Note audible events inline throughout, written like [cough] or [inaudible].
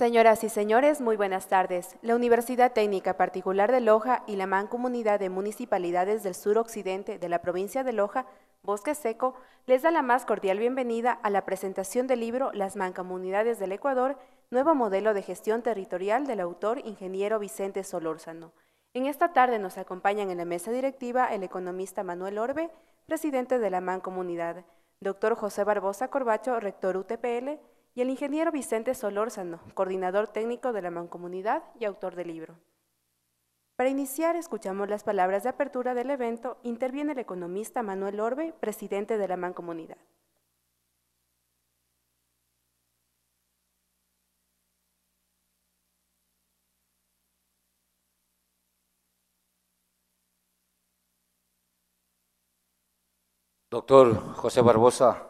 Señoras y señores, muy buenas tardes. La Universidad Técnica Particular de Loja y la Mancomunidad de Municipalidades del Sur Occidente de la provincia de Loja, Bosque Seco, les da la más cordial bienvenida a la presentación del libro Las Mancomunidades del Ecuador, nuevo modelo de gestión territorial del autor ingeniero Vicente Solórzano. En esta tarde nos acompañan en la mesa directiva el economista Manuel Orbe, presidente de la Mancomunidad, doctor José Barbosa Corbacho, rector UTPL, y el ingeniero Vicente Solórzano, coordinador técnico de la Mancomunidad y autor del libro. Para iniciar, escuchamos las palabras de apertura del evento. Interviene el economista Manuel Orbe, presidente de la Mancomunidad. Doctor José Barbosa,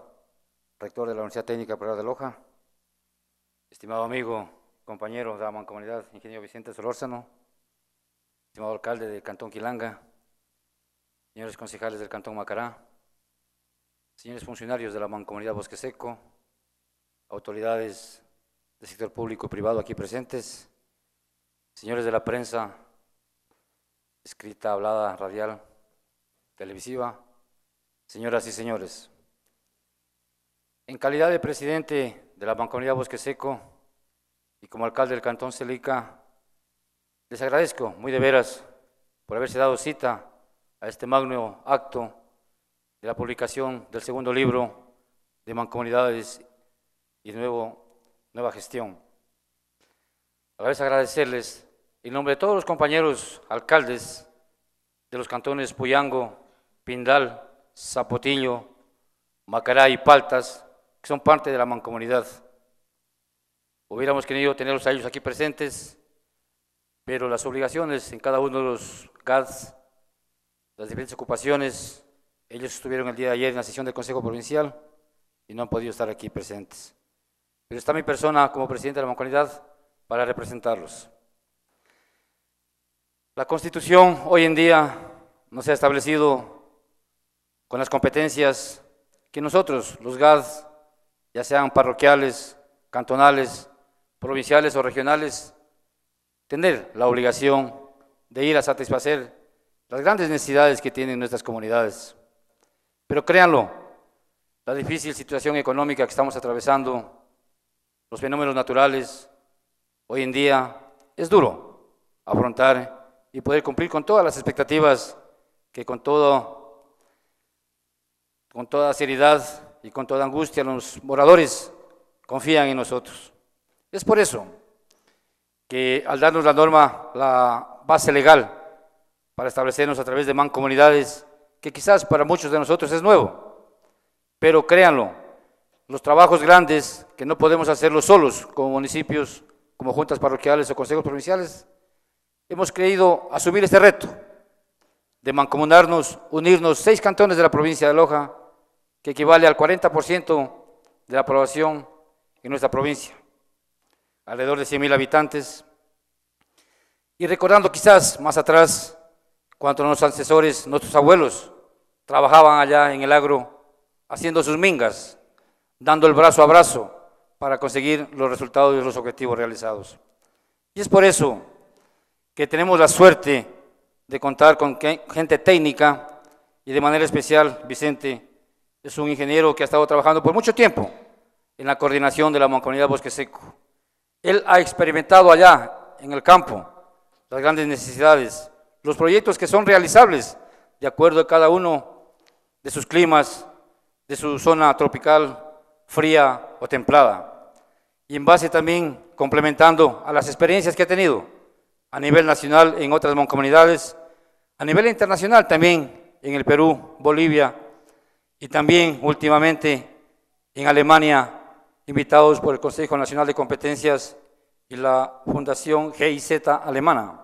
rector de la Universidad Técnica Privada de Loja, Estimado amigo, compañero de la Mancomunidad, ingeniero Vicente Solórzano, estimado alcalde del Cantón Quilanga, señores concejales del Cantón Macará, señores funcionarios de la Mancomunidad Bosque Seco, autoridades del sector público y privado aquí presentes, señores de la prensa escrita, hablada, radial, televisiva, señoras y señores. En calidad de presidente de la Mancomunidad Bosque Seco y como alcalde del Cantón Celica, les agradezco muy de veras por haberse dado cita a este magno acto de la publicación del segundo libro de Mancomunidades y nuevo, Nueva Gestión. A vez agradecerles en nombre de todos los compañeros alcaldes de los cantones Puyango, Pindal, Zapotillo, Macará y Paltas, que son parte de la mancomunidad. Hubiéramos querido tenerlos a ellos aquí presentes, pero las obligaciones en cada uno de los GADs, las diferentes ocupaciones, ellos estuvieron el día de ayer en la sesión del Consejo Provincial y no han podido estar aquí presentes. Pero está mi persona como presidente de la mancomunidad para representarlos. La Constitución hoy en día no se ha establecido con las competencias que nosotros, los GADs, ya sean parroquiales, cantonales, provinciales o regionales, tener la obligación de ir a satisfacer las grandes necesidades que tienen nuestras comunidades. Pero créanlo, la difícil situación económica que estamos atravesando, los fenómenos naturales, hoy en día es duro afrontar y poder cumplir con todas las expectativas que con todo, con toda seriedad y con toda angustia los moradores confían en nosotros. Es por eso que al darnos la norma, la base legal para establecernos a través de mancomunidades, que quizás para muchos de nosotros es nuevo, pero créanlo, los trabajos grandes que no podemos hacerlos solos como municipios, como juntas parroquiales o consejos provinciales, hemos creído asumir este reto de mancomunarnos, unirnos seis cantones de la provincia de Loja que equivale al 40% de la población en nuestra provincia, alrededor de 100.000 habitantes. Y recordando quizás más atrás, cuando nuestros asesores, nuestros abuelos, trabajaban allá en el agro, haciendo sus mingas, dando el brazo a brazo para conseguir los resultados y los objetivos realizados. Y es por eso que tenemos la suerte de contar con gente técnica y de manera especial Vicente es un ingeniero que ha estado trabajando por mucho tiempo en la coordinación de la Moncomunidad Bosque Seco. Él ha experimentado allá, en el campo, las grandes necesidades, los proyectos que son realizables de acuerdo a cada uno de sus climas, de su zona tropical, fría o templada. Y en base también, complementando a las experiencias que ha tenido a nivel nacional en otras moncomunidades, a nivel internacional también en el Perú, Bolivia, y también últimamente en Alemania, invitados por el Consejo Nacional de Competencias y la Fundación GIZ alemana.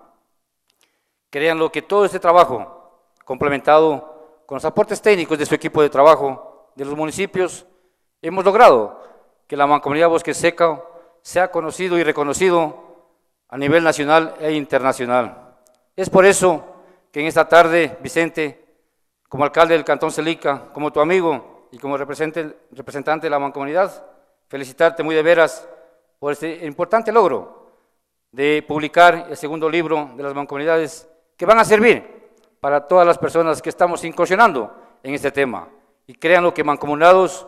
Créanlo que todo este trabajo, complementado con los aportes técnicos de su equipo de trabajo de los municipios, hemos logrado que la mancomunidad Bosque Seca sea conocido y reconocido a nivel nacional e internacional. Es por eso que en esta tarde, Vicente, como alcalde del Cantón Celica, como tu amigo y como representante de la mancomunidad, felicitarte muy de veras por este importante logro de publicar el segundo libro de las mancomunidades que van a servir para todas las personas que estamos incursionando en este tema. Y créanlo que mancomunados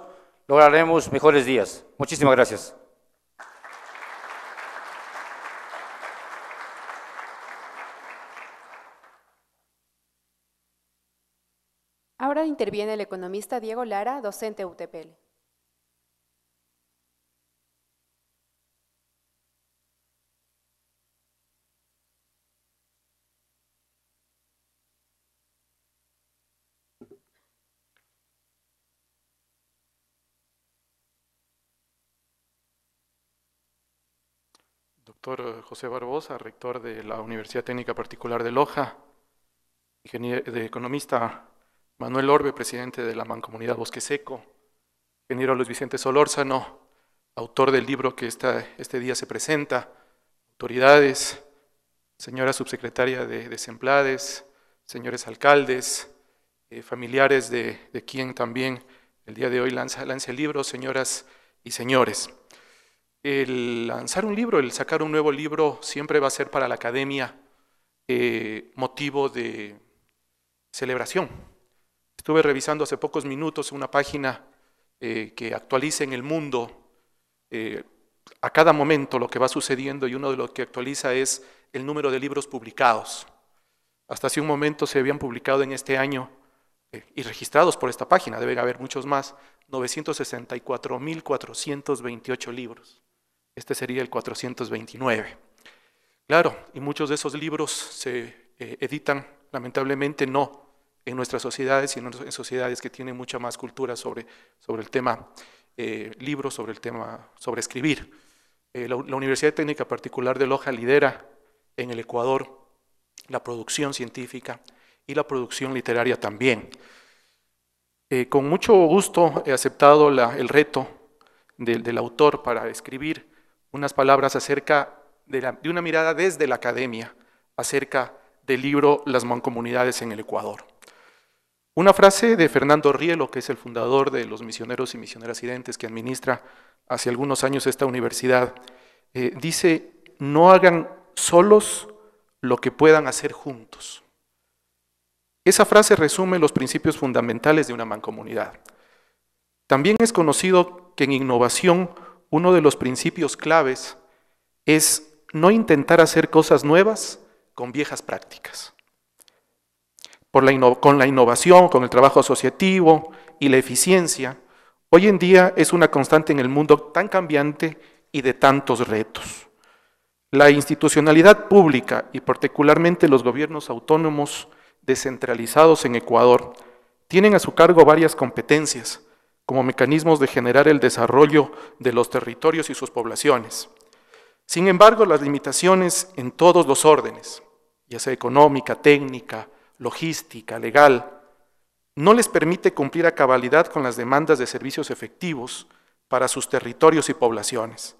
lograremos mejores días. Muchísimas gracias. interviene el economista Diego Lara, docente UTPL. Doctor José Barbosa, rector de la Universidad Técnica Particular de Loja, de economista Manuel Orbe, presidente de la Mancomunidad Bosque Seco, ingeniero Luis Vicente Solórzano, autor del libro que este día se presenta, autoridades, señora subsecretaria de, Desemplades, señores alcaldes, eh, familiares de, quien también el día de hoy lanza, el libro, señoras y señores. El lanzar un libro, el sacar un nuevo libro, siempre va a ser para la academia eh, motivo de celebración Estuve revisando hace pocos minutos una página eh, que actualiza en el mundo eh, a cada momento lo que va sucediendo y uno de los que actualiza es el número de libros publicados. Hasta hace un momento se habían publicado en este año eh, y registrados por esta página, deben haber muchos más, 964.428 libros. Este sería el 429. Claro, y muchos de esos libros se editan, lamentablemente no en nuestras sociedades y en, sociedades que tienen mucha más cultura sobre, sobre el tema eh, libros, sobre el tema, sobre escribir. Eh, la, Universidad Técnica Particular de Loja lidera en el Ecuador la producción científica y la producción literaria también. Eh, con mucho gusto he aceptado el reto del, autor para escribir unas palabras acerca de una mirada desde la academia acerca del libro Las mancomunidades en el Ecuador. Una frase de Fernando Rielo, que es el fundador de los misioneros y misioneras identes que administra hace algunos años esta universidad, eh, dice, no hagan solos lo que puedan hacer juntos. Esa frase resume los principios fundamentales de una mancomunidad. También es conocido que en innovación uno de los principios claves es no intentar hacer cosas nuevas con viejas prácticas con la innovación, con el trabajo asociativo y la eficiencia, hoy en día es una constante en el mundo tan cambiante y de tantos retos. La institucionalidad pública y particularmente los gobiernos autónomos descentralizados en Ecuador tienen a su cargo varias competencias como mecanismos de generar el desarrollo de los territorios y sus poblaciones. Sin embargo, las limitaciones en todos los órdenes, ya sea económica, técnica, logística, legal, no les permite cumplir a cabalidad con las demandas de servicios efectivos para sus territorios y poblaciones.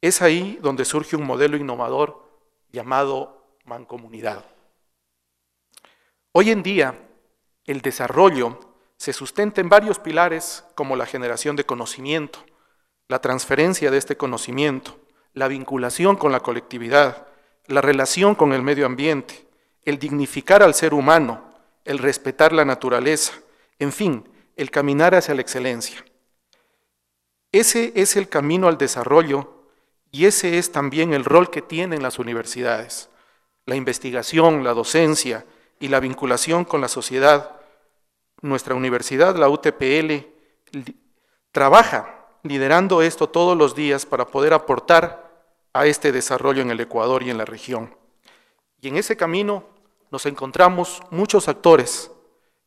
Es ahí donde surge un modelo innovador llamado mancomunidad. Hoy en día, el desarrollo se sustenta en varios pilares como la generación de conocimiento, la transferencia de este conocimiento, la vinculación con la colectividad, la relación con el medio ambiente, el dignificar al ser humano, el respetar la naturaleza, en fin, el caminar hacia la excelencia. Ese es el camino al desarrollo y ese es también el rol que tienen las universidades, la investigación, la docencia y la vinculación con la sociedad. Nuestra universidad, la UTPL, trabaja liderando esto todos los días para poder aportar a este desarrollo en el Ecuador y en la región. Y en ese camino nos encontramos muchos actores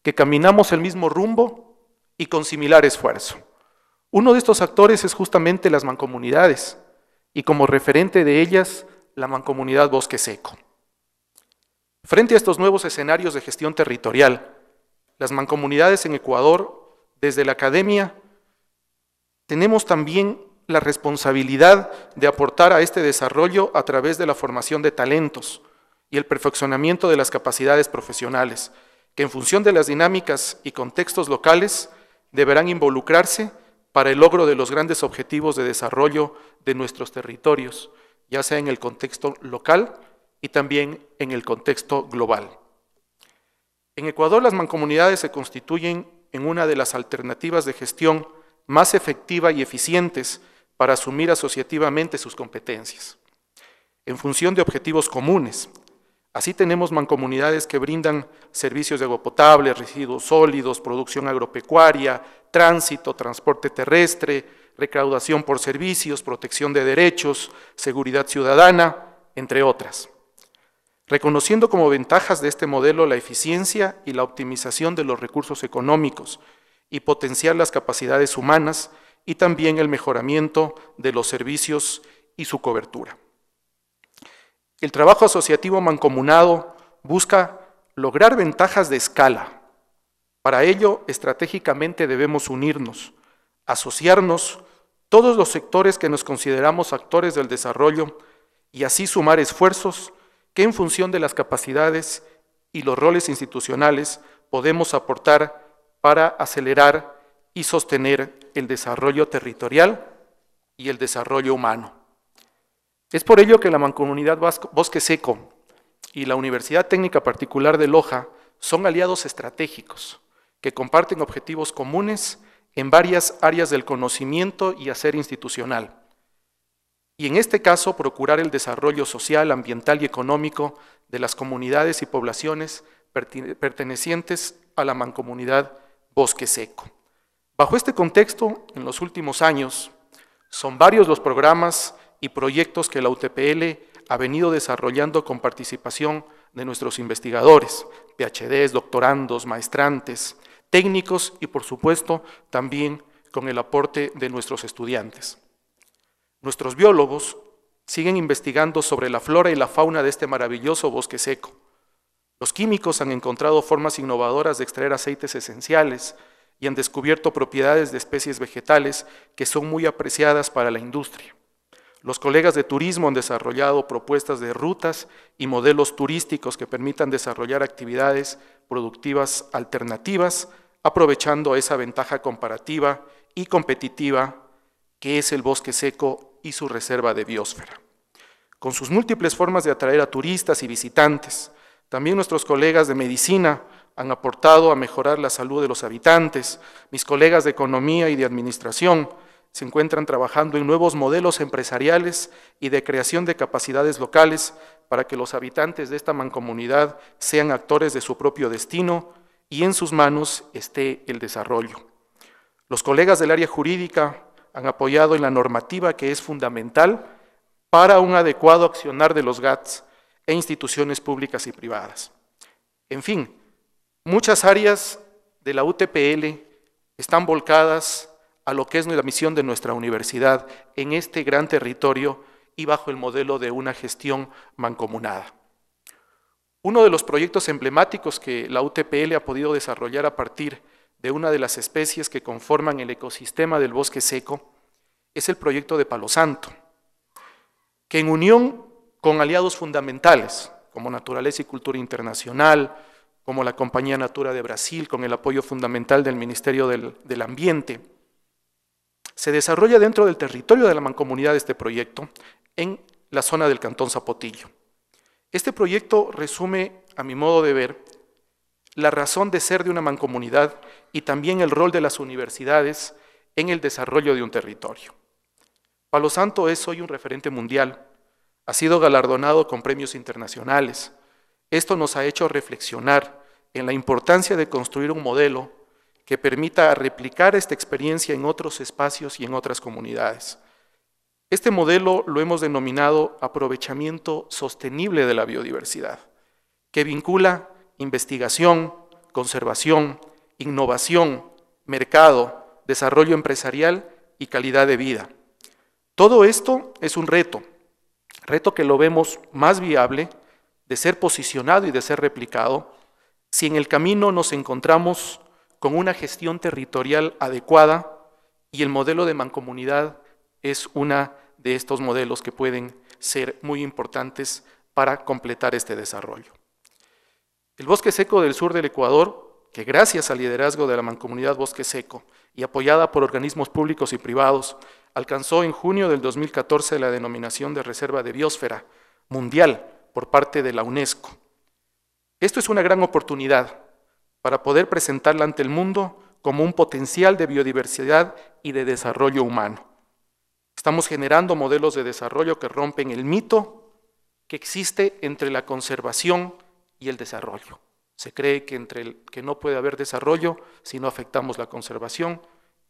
que caminamos el mismo rumbo y con similar esfuerzo. Uno de estos actores es justamente las mancomunidades y como referente de ellas la mancomunidad Bosque Seco. Frente a estos nuevos escenarios de gestión territorial, las mancomunidades en Ecuador, desde la academia, tenemos también la responsabilidad de aportar a este desarrollo a través de la formación de talentos, y el perfeccionamiento de las capacidades profesionales, que en función de las dinámicas y contextos locales deberán involucrarse para el logro de los grandes objetivos de desarrollo de nuestros territorios, ya sea en el contexto local y también en el contexto global. En Ecuador las mancomunidades se constituyen en una de las alternativas de gestión más efectiva y eficientes para asumir asociativamente sus competencias, en función de objetivos comunes, Así tenemos mancomunidades que brindan servicios de agua potable, residuos sólidos, producción agropecuaria, tránsito, transporte terrestre, recaudación por servicios, protección de derechos, seguridad ciudadana, entre otras. Reconociendo como ventajas de este modelo la eficiencia y la optimización de los recursos económicos y potenciar las capacidades humanas y también el mejoramiento de los servicios y su cobertura. El trabajo asociativo mancomunado busca lograr ventajas de escala. Para ello, estratégicamente debemos unirnos, asociarnos todos los sectores que nos consideramos actores del desarrollo y así sumar esfuerzos que en función de las capacidades y los roles institucionales podemos aportar para acelerar y sostener el desarrollo territorial y el desarrollo humano. Es por ello que la Mancomunidad Bosque Seco y la Universidad Técnica Particular de Loja son aliados estratégicos que comparten objetivos comunes en varias áreas del conocimiento y hacer institucional. Y en este caso, procurar el desarrollo social, ambiental y económico de las comunidades y poblaciones pertenecientes a la mancomunidad Bosque Seco. Bajo este contexto, en los últimos años, son varios los programas y proyectos que la UTPL ha venido desarrollando con participación de nuestros investigadores, PhDs, doctorandos, maestrantes, técnicos y por supuesto también con el aporte de nuestros estudiantes. Nuestros biólogos siguen investigando sobre la flora y la fauna de este maravilloso bosque seco. Los químicos han encontrado formas innovadoras de extraer aceites esenciales y han descubierto propiedades de especies vegetales que son muy apreciadas para la industria. Los colegas de turismo han desarrollado propuestas de rutas y modelos turísticos que permitan desarrollar actividades productivas alternativas, aprovechando esa ventaja comparativa y competitiva que es el bosque seco y su reserva de biosfera. Con sus múltiples formas de atraer a turistas y visitantes, también nuestros colegas de medicina han aportado a mejorar la salud de los habitantes, mis colegas de economía y de administración se encuentran trabajando en nuevos modelos empresariales y de creación de capacidades locales para que los habitantes de esta mancomunidad sean actores de su propio destino y en sus manos esté el desarrollo. Los colegas del área jurídica han apoyado en la normativa que es fundamental para un adecuado accionar de los GATS e instituciones públicas y privadas. En fin, muchas áreas de la UTPL están volcadas a lo que es la misión de nuestra universidad en este gran territorio y bajo el modelo de una gestión mancomunada. Uno de los proyectos emblemáticos que la UTPL ha podido desarrollar a partir de una de las especies que conforman el ecosistema del bosque seco es el proyecto de Palo Santo, que en unión con aliados fundamentales como Naturaleza y Cultura Internacional, como la Compañía Natura de Brasil, con el apoyo fundamental del Ministerio del, del Ambiente, se desarrolla dentro del territorio de la mancomunidad este proyecto en la zona del Cantón Zapotillo. Este proyecto resume, a mi modo de ver, la razón de ser de una mancomunidad y también el rol de las universidades en el desarrollo de un territorio. Palo Santo es hoy un referente mundial, ha sido galardonado con premios internacionales. Esto nos ha hecho reflexionar en la importancia de construir un modelo que permita replicar esta experiencia en otros espacios y en otras comunidades. Este modelo lo hemos denominado aprovechamiento sostenible de la biodiversidad, que vincula investigación, conservación, innovación, mercado, desarrollo empresarial y calidad de vida. Todo esto es un reto, reto que lo vemos más viable de ser posicionado y de ser replicado si en el camino nos encontramos con una gestión territorial adecuada y el modelo de mancomunidad es uno de estos modelos que pueden ser muy importantes para completar este desarrollo. El bosque seco del sur del Ecuador, que gracias al liderazgo de la mancomunidad Bosque Seco y apoyada por organismos públicos y privados, alcanzó en junio del 2014 la denominación de Reserva de Biosfera Mundial por parte de la UNESCO. Esto es una gran oportunidad para poder presentarla ante el mundo como un potencial de biodiversidad y de desarrollo humano. Estamos generando modelos de desarrollo que rompen el mito que existe entre la conservación y el desarrollo. Se cree que, entre el, que no puede haber desarrollo si no afectamos la conservación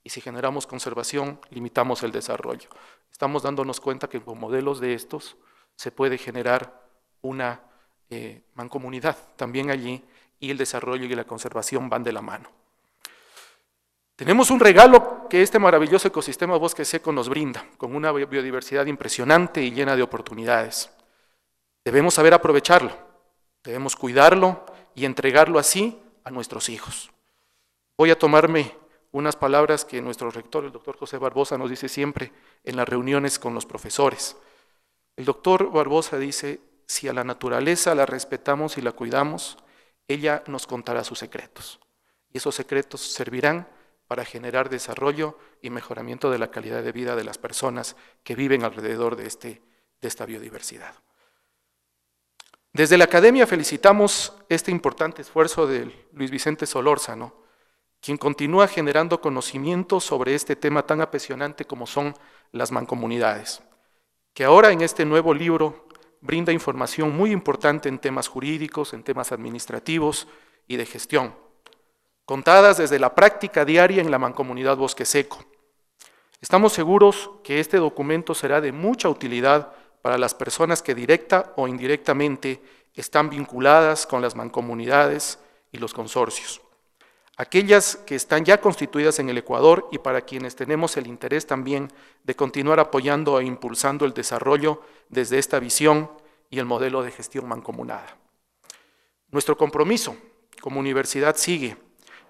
y si generamos conservación limitamos el desarrollo. Estamos dándonos cuenta que con modelos de estos se puede generar una eh, mancomunidad también allí y el desarrollo y la conservación van de la mano. Tenemos un regalo que este maravilloso ecosistema bosque seco nos brinda, con una biodiversidad impresionante y llena de oportunidades. Debemos saber aprovecharlo, debemos cuidarlo y entregarlo así a nuestros hijos. Voy a tomarme unas palabras que nuestro rector, el doctor José Barbosa, nos dice siempre en las reuniones con los profesores. El doctor Barbosa dice, si a la naturaleza la respetamos y la cuidamos, ella nos contará sus secretos y esos secretos servirán para generar desarrollo y mejoramiento de la calidad de vida de las personas que viven alrededor de, este, de esta biodiversidad. Desde la Academia felicitamos este importante esfuerzo de Luis Vicente Solórzano, quien continúa generando conocimiento sobre este tema tan apasionante como son las mancomunidades, que ahora en este nuevo libro brinda información muy importante en temas jurídicos, en temas administrativos y de gestión, contadas desde la práctica diaria en la mancomunidad Bosque Seco. Estamos seguros que este documento será de mucha utilidad para las personas que directa o indirectamente están vinculadas con las mancomunidades y los consorcios aquellas que están ya constituidas en el Ecuador y para quienes tenemos el interés también de continuar apoyando e impulsando el desarrollo desde esta visión y el modelo de gestión mancomunada. Nuestro compromiso como universidad sigue.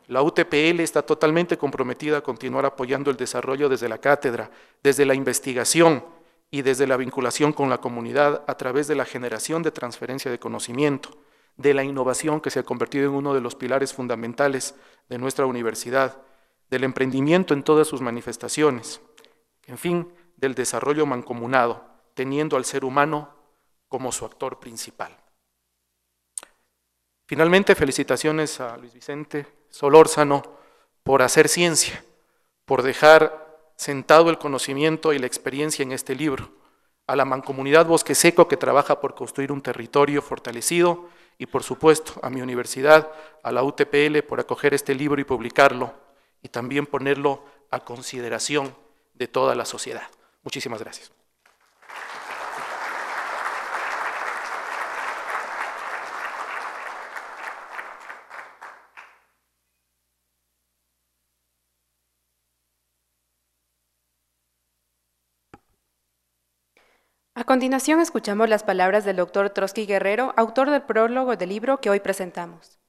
La UTPL está totalmente comprometida a continuar apoyando el desarrollo desde la cátedra, desde la investigación y desde la vinculación con la comunidad a través de la generación de transferencia de conocimiento, de la innovación que se ha convertido en uno de los pilares fundamentales de nuestra universidad, del emprendimiento en todas sus manifestaciones, en fin, del desarrollo mancomunado, teniendo al ser humano como su actor principal. Finalmente, felicitaciones a Luis Vicente Solórzano por hacer ciencia, por dejar sentado el conocimiento y la experiencia en este libro, a la mancomunidad Bosque Seco que trabaja por construir un territorio fortalecido y por supuesto a mi universidad, a la UTPL por acoger este libro y publicarlo y también ponerlo a consideración de toda la sociedad. Muchísimas gracias. A continuación escuchamos las palabras del doctor Trotsky Guerrero, autor del prólogo del libro que hoy presentamos.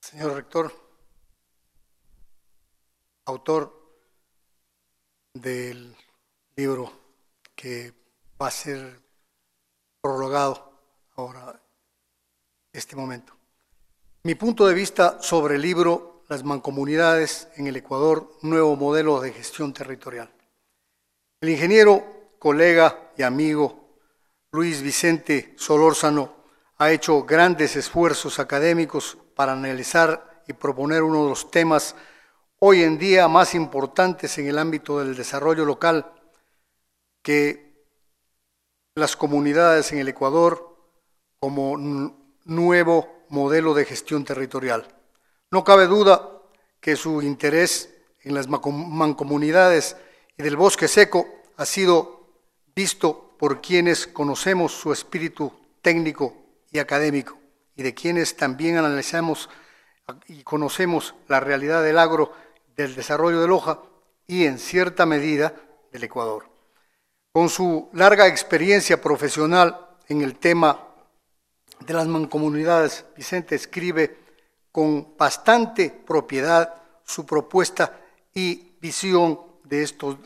Señor rector, autor del libro que va a ser prorrogado ahora este momento. Mi punto de vista sobre el libro Las mancomunidades en el Ecuador, nuevo modelo de gestión territorial. El ingeniero, colega y amigo Luis Vicente Solórzano ha hecho grandes esfuerzos académicos para analizar y proponer uno de los temas hoy en día más importantes en el ámbito del desarrollo local que las comunidades en el Ecuador como nuevo modelo de gestión territorial. No cabe duda que su interés en las mancomunidades y del bosque seco ha sido visto por quienes conocemos su espíritu técnico y académico y de quienes también analizamos y conocemos la realidad del agro, del desarrollo de Loja y en cierta medida del Ecuador. Con su larga experiencia profesional en el tema de las mancomunidades, Vicente escribe con bastante propiedad su propuesta y visión de, estos,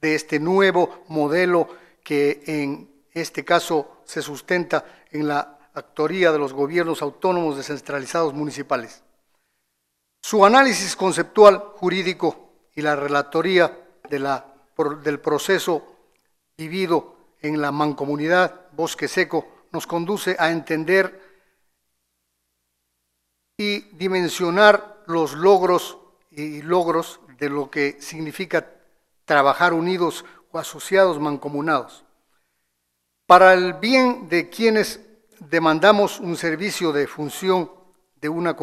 de este nuevo modelo que en este caso se sustenta en la actoría de los gobiernos autónomos descentralizados municipales. Su análisis conceptual jurídico y la relatoría del proceso vivido en la mancomunidad Bosque Seco nos conduce a entender y dimensionar los logros y logros de lo que significa trabajar unidos o asociados mancomunados. Para el bien de quienes demandamos un servicio de función de una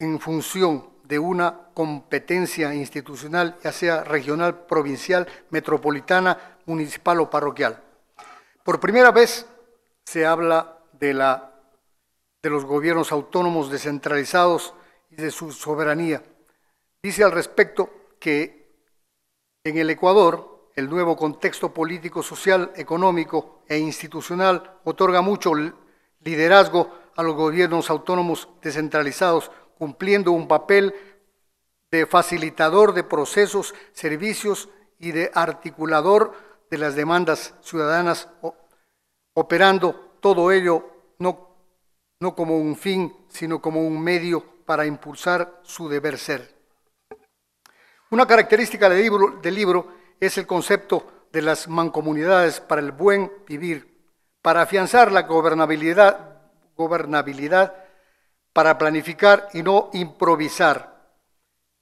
en función de una competencia institucional, ya sea regional, provincial, metropolitana, municipal o parroquial. Por primera vez se habla de, la, de los gobiernos autónomos descentralizados y de su soberanía. Dice al respecto que en el Ecuador el nuevo contexto político, social, económico e institucional otorga mucho liderazgo a los gobiernos autónomos descentralizados cumpliendo un papel de facilitador de procesos, servicios y de articulador de las demandas ciudadanas, operando todo ello no, como un fin, sino como un medio para impulsar su deber ser. Una característica del libro, es el concepto de las mancomunidades para el buen vivir, para afianzar la gobernabilidad, gobernabilidad para planificar y no improvisar.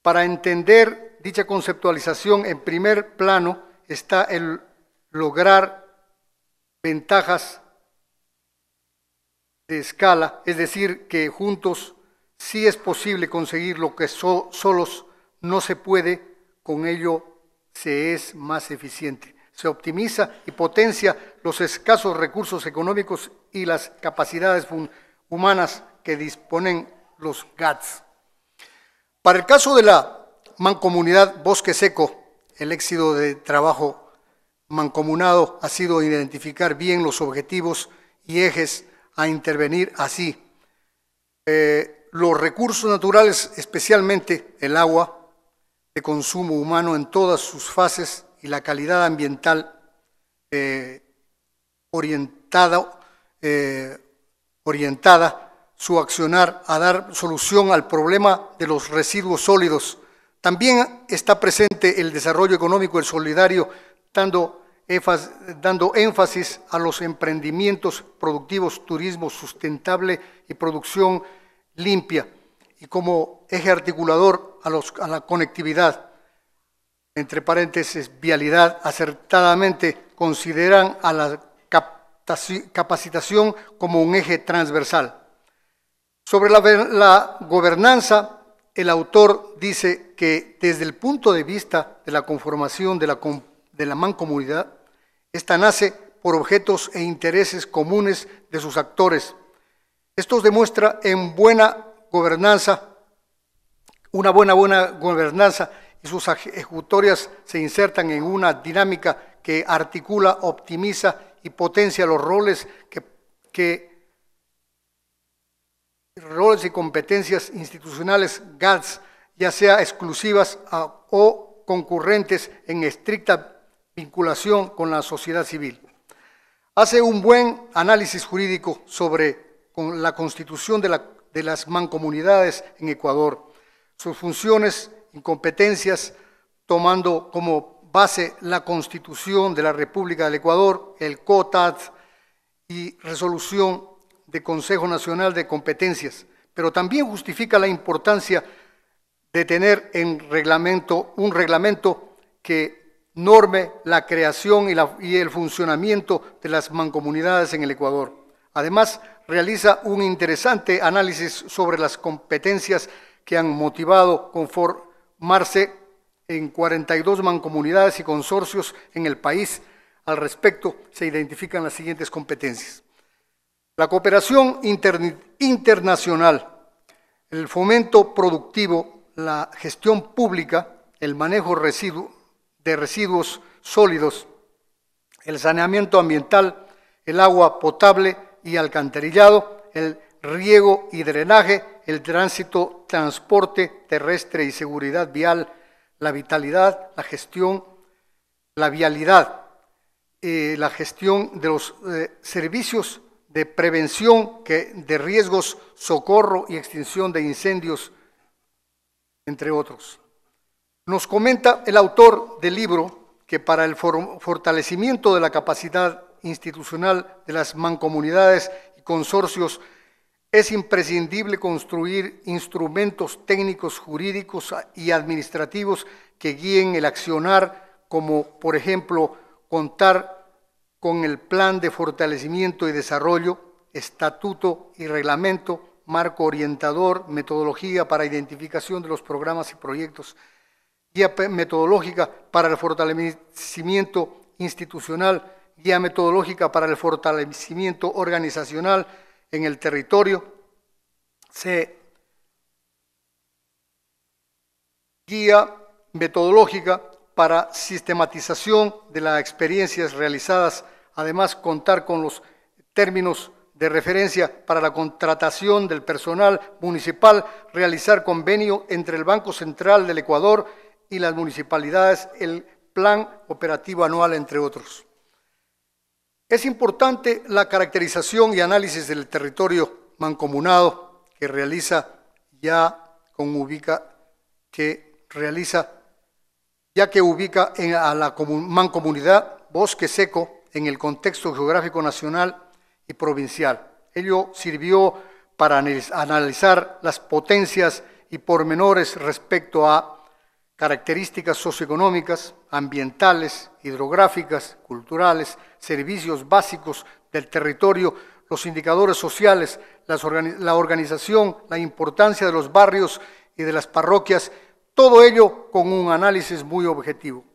Para entender dicha conceptualización, en primer plano está el lograr ventajas de escala, es decir, que juntos sí es posible conseguir lo que solos no se puede, con ello se es más eficiente. Se optimiza y potencia los escasos recursos económicos y las capacidades humanas que disponen los GATS. Para el caso de la mancomunidad Bosque Seco, el éxito de trabajo mancomunado ha sido identificar bien los objetivos y ejes a intervenir así. Eh, los recursos naturales, especialmente el agua de consumo humano en todas sus fases y la calidad ambiental eh, orientada, eh, orientada su accionar a dar solución al problema de los residuos sólidos. También está presente el desarrollo económico, el solidario, dando, énfasis, dando énfasis a los emprendimientos productivos, turismo sustentable y producción limpia, y como eje articulador a, los, a la conectividad entre paréntesis, vialidad, acertadamente consideran a la capacitación como un eje transversal. Sobre la, gobernanza, el autor dice que desde el punto de vista de la conformación de la, mancomunidad, esta nace por objetos e intereses comunes de sus actores. Esto demuestra en buena gobernanza, una buena, buena gobernanza y sus ejecutorias se insertan en una dinámica que articula, optimiza y potencia los roles que, que roles y competencias institucionales GATS, ya sea exclusivas o concurrentes en estricta vinculación con la sociedad civil. Hace un buen análisis jurídico sobre la constitución de, las mancomunidades en Ecuador, sus funciones y competencias, tomando como base la Constitución de la República del Ecuador, el COTAD y resolución de Consejo Nacional de Competencias, pero también justifica la importancia de tener en reglamento un reglamento que norme la creación y, y el funcionamiento de las mancomunidades en el Ecuador. Además, realiza un interesante análisis sobre las competencias que han motivado conformarse en 42 mancomunidades y consorcios en el país. Al respecto, se identifican las siguientes competencias. La cooperación internacional, el fomento productivo, la gestión pública, el manejo de residuos sólidos, el saneamiento ambiental, el agua potable y alcantarillado, el riego y drenaje, el tránsito, transporte terrestre y seguridad vial, la vitalidad, la gestión, la vialidad, eh, la gestión de los eh, servicios de prevención que, de riesgos, socorro y extinción de incendios, entre otros. Nos comenta el autor del libro que para el fortalecimiento de la capacidad institucional de las mancomunidades y consorcios es imprescindible construir instrumentos técnicos, jurídicos y administrativos que guíen el accionar, como por ejemplo contar con el Plan de Fortalecimiento y Desarrollo, Estatuto y Reglamento, Marco Orientador, Metodología para Identificación de los Programas y Proyectos, Guía Metodológica para el Fortalecimiento Institucional, Guía Metodológica para el Fortalecimiento Organizacional en el Territorio, guía metodológica para sistematización de las experiencias realizadas Además, contar con los términos de referencia para la contratación del personal municipal, realizar convenio entre el Banco Central del Ecuador y las municipalidades, el plan operativo anual, entre otros. Es importante la caracterización y análisis del territorio mancomunado que realiza ya con ubica que ya que ubica en, a la mancomunidad Bosque Seco en el contexto geográfico nacional y provincial. Ello sirvió para analizar las potencias y pormenores respecto a características socioeconómicas, ambientales, hidrográficas, culturales, servicios básicos del territorio, los indicadores sociales, la organización, la importancia de los barrios y de las parroquias, todo ello con un análisis muy objetivo.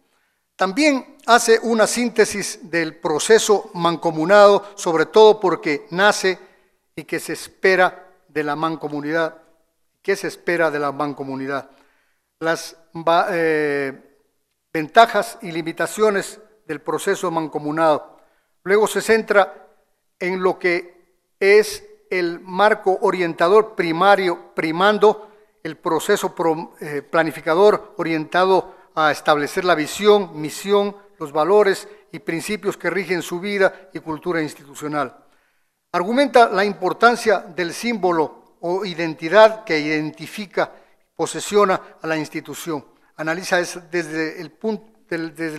También hace una síntesis del proceso mancomunado, sobre todo porque nace y que se espera de la mancomunidad. ¿Qué se espera de la mancomunidad? Las eh, ventajas y limitaciones del proceso mancomunado. Luego se centra en lo que es el marco orientador primario, primando el proceso eh, planificador orientado a establecer la visión, misión, los valores y principios que rigen su vida y cultura institucional. Argumenta la importancia del símbolo o identidad que identifica, posesiona a la institución. Analiza desde el,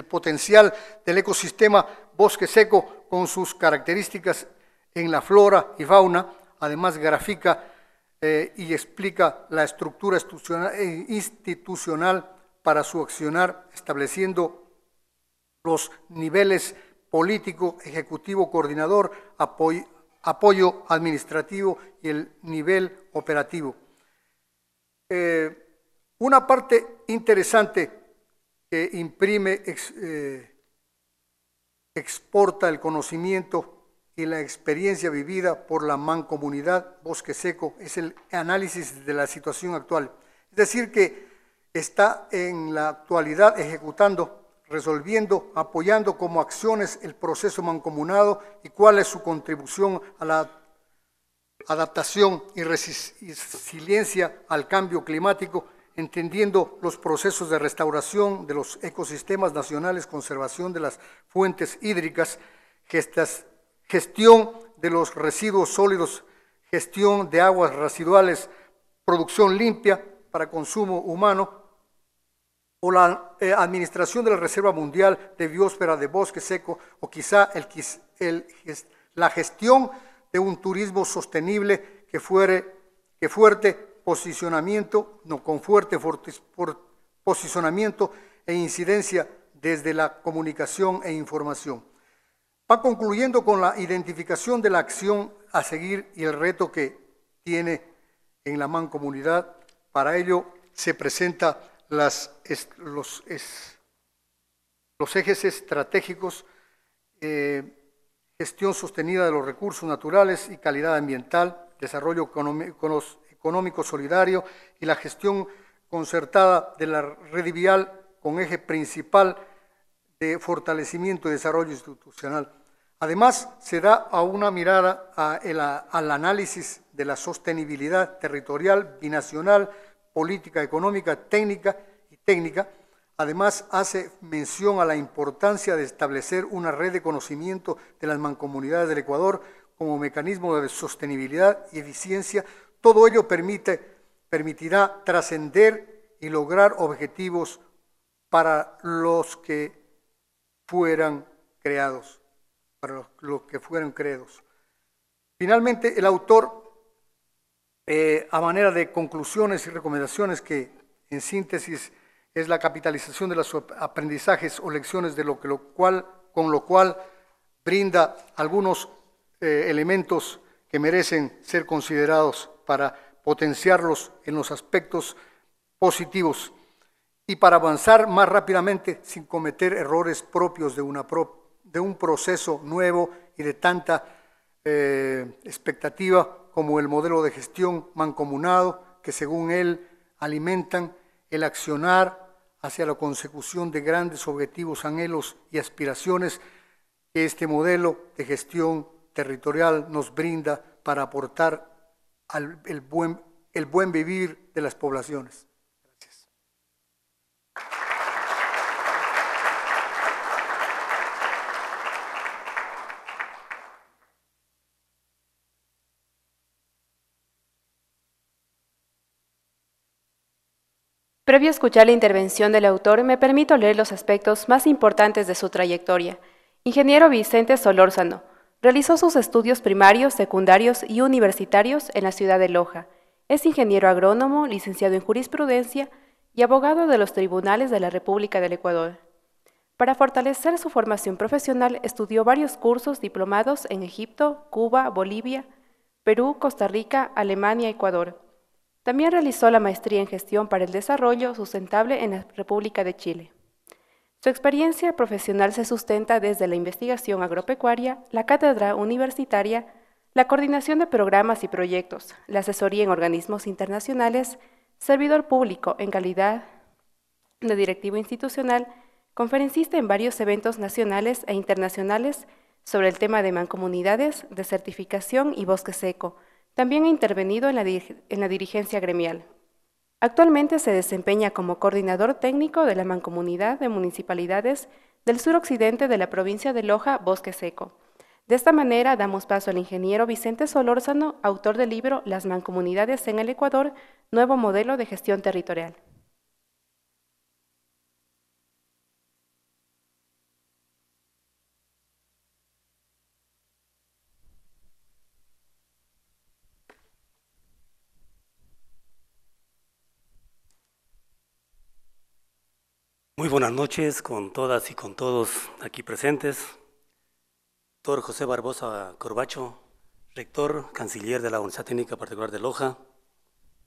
potencial del ecosistema bosque seco con sus características en la flora y fauna. Además, grafica eh, y explica la estructura institucional eh, para su accionar, estableciendo los niveles político, ejecutivo, coordinador, apoyo administrativo y el nivel operativo. Eh, una parte interesante que imprime, eh, exporta el conocimiento y la experiencia vivida por la mancomunidad Bosque Seco es el análisis de la situación actual. Es decir, que está en la actualidad ejecutando, resolviendo, apoyando como acciones el proceso mancomunado y cuál es su contribución a la adaptación y resiliencia al cambio climático, entendiendo los procesos de restauración de los ecosistemas nacionales, conservación de las fuentes hídricas, gestión de los residuos sólidos, gestión de aguas residuales, producción limpia para consumo humano, o la eh, administración de la Reserva Mundial de Biosfera de Bosque Seco, o quizá la gestión de un turismo sostenible que, fuere, que fuerte posicionamiento, no, con fuerte posicionamiento e incidencia desde la comunicación e información. Va concluyendo con la identificación de la acción a seguir y el reto que tiene en la mancomunidad. Para ello se presenta los, ejes estratégicos, eh, gestión sostenida de los recursos naturales y calidad ambiental, desarrollo económico solidario y la gestión concertada de la red vial con eje principal de fortalecimiento y desarrollo institucional. Además, se da a una mirada al análisis de la sostenibilidad territorial, binacional, política, económica, técnica y técnica. Además, hace mención a la importancia de establecer una red de conocimiento de las mancomunidades del Ecuador como mecanismo de sostenibilidad y eficiencia. Todo ello permite, permitirá trascender y lograr objetivos para los que fueran creados, para los, que creados Finalmente, el autor eh, a manera de conclusiones y recomendaciones que en síntesis es la capitalización de los aprendizajes o lecciones de lo, que con lo cual brinda algunos eh, elementos que merecen ser considerados para potenciarlos en los aspectos positivos y para avanzar más rápidamente sin cometer errores propios de, un proceso nuevo y de tanta eh, expectativa como el modelo de gestión mancomunado que según él alimentan el accionar hacia la consecución de grandes objetivos, anhelos y aspiraciones que este modelo de gestión territorial nos brinda para aportar al el buen vivir de las poblaciones. Previo a escuchar la intervención del autor, me permito leer los aspectos más importantes de su trayectoria. Ingeniero Vicente Solórzano realizó sus estudios primarios, secundarios y universitarios en la ciudad de Loja. Es ingeniero agrónomo, licenciado en jurisprudencia y abogado de los tribunales de la República del Ecuador. Para fortalecer su formación profesional, estudió varios cursos diplomados en Egipto, Cuba, Bolivia, Perú, Costa Rica, Alemania, Ecuador. También realizó la maestría en Gestión para el Desarrollo Sustentable en la República de Chile. Su experiencia profesional se sustenta desde la investigación agropecuaria, la cátedra universitaria, la coordinación de programas y proyectos, la asesoría en organismos internacionales, servidor público en calidad de directivo institucional, conferencista en varios eventos nacionales e internacionales sobre el tema de mancomunidades, certificación y bosque seco, también ha intervenido en la, dirigencia gremial. Actualmente se desempeña como coordinador técnico de la Mancomunidad de Municipalidades del suroccidente de la provincia de Loja, Bosque Seco. De esta manera damos paso al ingeniero Vicente Solórzano, autor del libro Las Mancomunidades en el Ecuador, Nuevo Modelo de Gestión Territorial. Muy buenas noches con todas y con todos aquí presentes. Doctor José Barbosa Corbacho, rector, canciller de la Universidad Técnica Particular de Loja,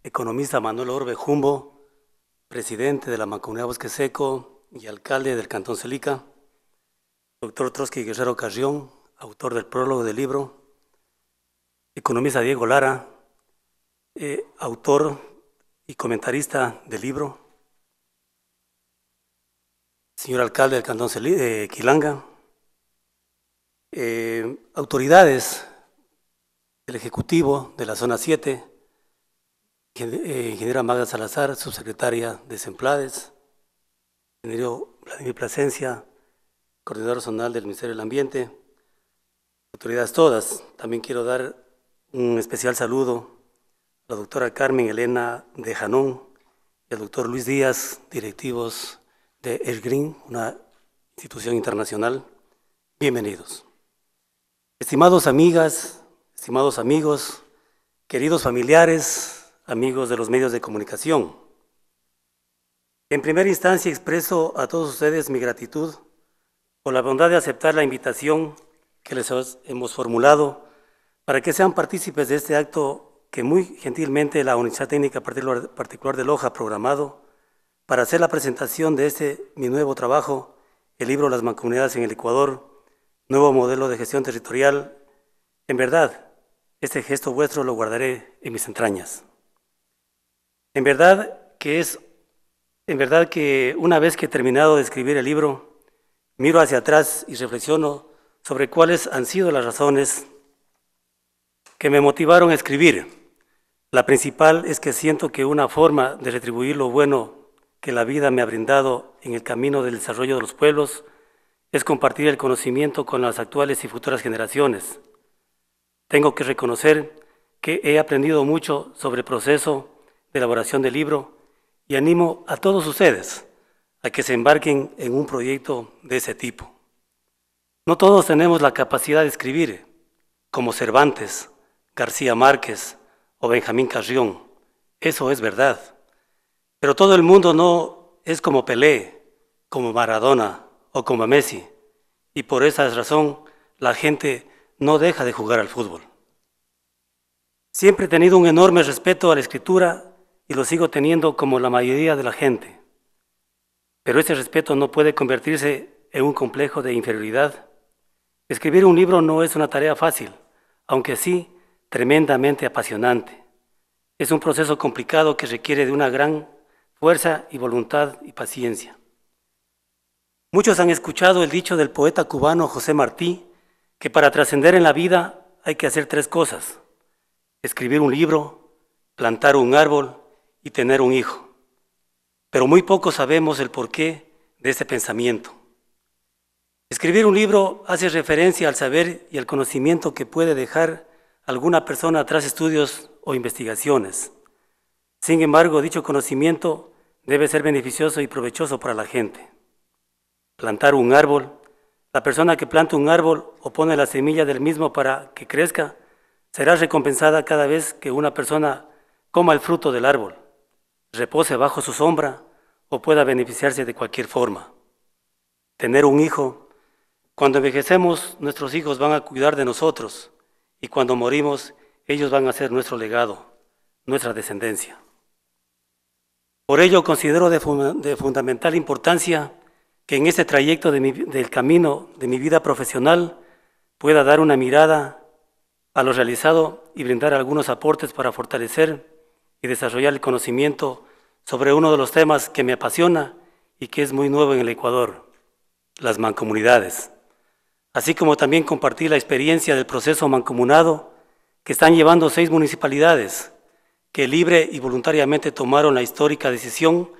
economista Manuel Orbe Jumbo, presidente de la Mancomunidad Bosque Seco y alcalde del Cantón Celica, doctor Trotsky Guerrero Carrión, autor del prólogo del libro, economista Diego Lara, eh, autor y comentarista del libro, señor alcalde del Cantón de Quilanga, eh, autoridades del Ejecutivo de la Zona 7, eh, ingeniera Magda Salazar, subsecretaria de Semplades, ingeniero Vladimir Plasencia, coordinador zonal del Ministerio del Ambiente, autoridades todas, también quiero dar un especial saludo a la doctora Carmen Elena de Janón y al doctor Luis Díaz, directivos de El Green, una institución internacional. Bienvenidos. Estimados amigas, estimados amigos, queridos familiares, amigos de los medios de comunicación. En primera instancia expreso a todos ustedes mi gratitud por la bondad de aceptar la invitación que les hemos formulado para que sean partícipes de este acto que muy gentilmente la Unidad Técnica Particular de Loja ha programado para hacer la presentación de este mi nuevo trabajo, el libro Las mancomunidades en el Ecuador, nuevo modelo de gestión territorial. En verdad, este gesto vuestro lo guardaré en mis entrañas. En verdad que es en verdad que una vez que he terminado de escribir el libro, miro hacia atrás y reflexiono sobre cuáles han sido las razones que me motivaron a escribir. La principal es que siento que una forma de retribuir lo bueno que la vida me ha brindado en el camino del desarrollo de los pueblos es compartir el conocimiento con las actuales y futuras generaciones. Tengo que reconocer que he aprendido mucho sobre el proceso de elaboración del libro y animo a todos ustedes a que se embarquen en un proyecto de ese tipo. No todos tenemos la capacidad de escribir, como Cervantes, García Márquez o Benjamín Carrión. Eso es verdad. Pero todo el mundo no es como Pelé, como Maradona o como Messi. Y por esa razón la gente no deja de jugar al fútbol. Siempre he tenido un enorme respeto a la escritura y lo sigo teniendo como la mayoría de la gente. Pero ese respeto no puede convertirse en un complejo de inferioridad. Escribir un libro no es una tarea fácil, aunque sí tremendamente apasionante. Es un proceso complicado que requiere de una gran fuerza y voluntad y paciencia. Muchos han escuchado el dicho del poeta cubano José Martí, que para trascender en la vida hay que hacer tres cosas, escribir un libro, plantar un árbol y tener un hijo. Pero muy pocos sabemos el porqué de ese pensamiento. Escribir un libro hace referencia al saber y al conocimiento que puede dejar alguna persona tras estudios o investigaciones. Sin embargo, dicho conocimiento debe ser beneficioso y provechoso para la gente. Plantar un árbol. La persona que planta un árbol o pone la semilla del mismo para que crezca será recompensada cada vez que una persona coma el fruto del árbol, repose bajo su sombra o pueda beneficiarse de cualquier forma. Tener un hijo. Cuando envejecemos, nuestros hijos van a cuidar de nosotros y cuando morimos, ellos van a ser nuestro legado, nuestra descendencia. Por ello considero de, fundamental importancia que en este trayecto del camino de mi vida profesional pueda dar una mirada a lo realizado y brindar algunos aportes para fortalecer y desarrollar el conocimiento sobre uno de los temas que me apasiona y que es muy nuevo en el Ecuador, las mancomunidades, así como también compartir la experiencia del proceso mancomunado que están llevando seis municipalidades que libre y voluntariamente tomaron la histórica decisión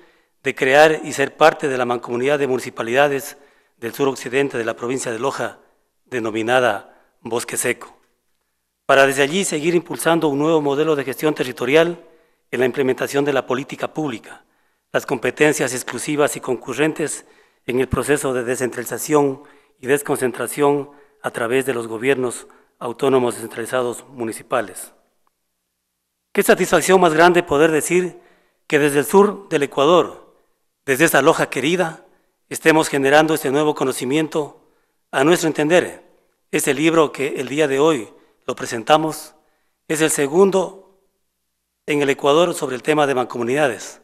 de crear y ser parte de la mancomunidad de municipalidades del suroccidente de la provincia de Loja, denominada Bosque Seco, para desde allí seguir impulsando un nuevo modelo de gestión territorial en la implementación de la política pública, las competencias exclusivas y concurrentes en el proceso de descentralización y desconcentración a través de los gobiernos autónomos descentralizados municipales. Qué satisfacción más grande poder decir que desde el sur del Ecuador, desde esta loja querida, estemos generando este nuevo conocimiento. A nuestro entender, este libro que el día de hoy lo presentamos es el segundo en el Ecuador sobre el tema de mancomunidades,